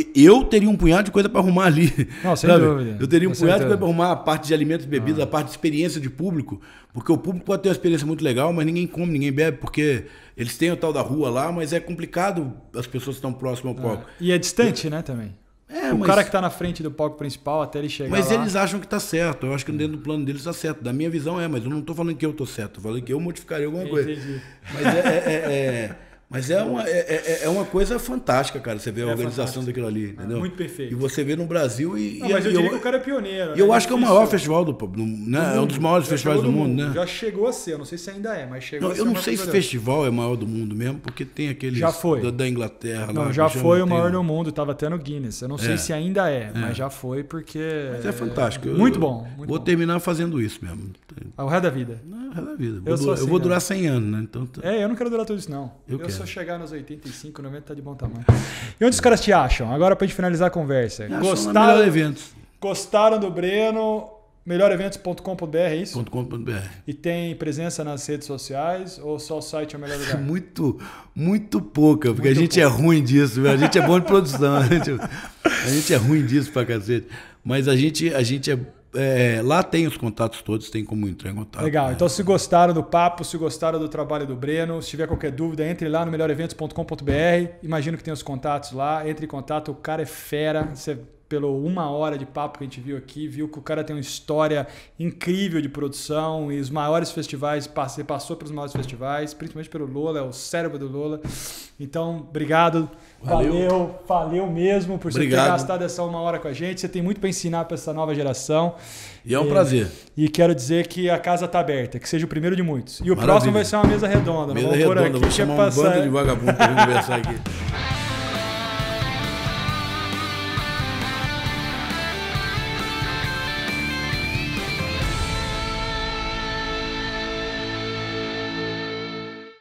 [SPEAKER 2] é eu teria um punhado de coisa para arrumar ali. Não, sem sabe? dúvida. Eu teria um punhado de coisa para arrumar a parte de alimentos e bebidas, ah. a parte de experiência de público, porque o público pode ter uma experiência muito legal, mas ninguém come, ninguém bebe, porque eles têm o tal da rua lá, mas é complicado as pessoas estão próximas ao ah. palco.
[SPEAKER 1] E é distante, né, também? É, o mas... cara que está na frente do palco principal até ele chegar. Mas lá... eles
[SPEAKER 2] acham que está certo. Eu acho que dentro do plano deles está certo. Da minha visão é, mas eu não estou falando que eu estou certo. Eu falei que eu modificaria alguma coisa. Mas é, é, é, é mas é uma, é, é, é uma coisa fantástica, cara, você vê a é organização fantástico. daquilo ali, entendeu? muito perfeito. E você vê no Brasil e. Não, e mas eu, eu diria que o cara é pioneiro. E né? eu acho que é o maior festival do. do né? É um dos maiores festivais do, mundo, mundo, né? Já
[SPEAKER 1] chegou a ser, eu não sei se ainda é, mas chegou não, a ser. Eu não sei se
[SPEAKER 2] festival é maior do mundo mesmo, porque tem aquele. Já foi. Da, da Inglaterra Não, lá, já foi o maior
[SPEAKER 1] do mundo, tava até no Guinness. Eu não sei é. se ainda é, mas é. já foi porque. Mas é fantástico. Muito bom. Vou
[SPEAKER 2] terminar fazendo isso mesmo.
[SPEAKER 1] Ah, o ré da vida. Não, ré da vida. eu, durar, assim, eu vou assim, durar 100 anos, né? Então, tá... É, eu não quero durar tudo isso, não. Eu, eu quero. se chegar nos 85, 90, tá de bom tamanho. E onde os caras te acham? Agora pra gente finalizar a conversa. Me gostaram, melhor eventos. gostaram do Breno? melhoreventos.com.br, é isso? .com.br. E tem presença nas redes sociais ou só o site é o melhor lugar? muito,
[SPEAKER 2] muito pouca, porque muito a gente é pouca. é ruim disso, a gente é bom de produção, a gente, a gente é ruim disso pra cacete. Mas a gente, a gente é é, lá tem os contatos todos, tem como entrar em contato. Legal. É. Então,
[SPEAKER 1] se gostaram do papo, se gostaram do trabalho do Breno, se tiver qualquer dúvida, entre lá no melhoreventos.com.br. Imagino que tem os contatos lá. Entre em contato, o cara é fera. Você pelo uma hora de papo que a gente viu aqui, viu que o cara tem uma história incrível de produção e os maiores festivais, passei, passou pelos maiores festivais, principalmente pelo Lola, é o cérebro do Lola. Então, obrigado. Valeu, valeu, valeu mesmo por obrigado. você ter gastado essa uma hora com a gente. Você tem muito para ensinar para essa nova geração. E é um e, prazer. E quero dizer que a casa está aberta, que seja o primeiro de muitos. E o Maravilha. próximo vai ser uma mesa redonda. Mesa redonda, Vamos é chamar um bando de vagabundo para conversar aqui.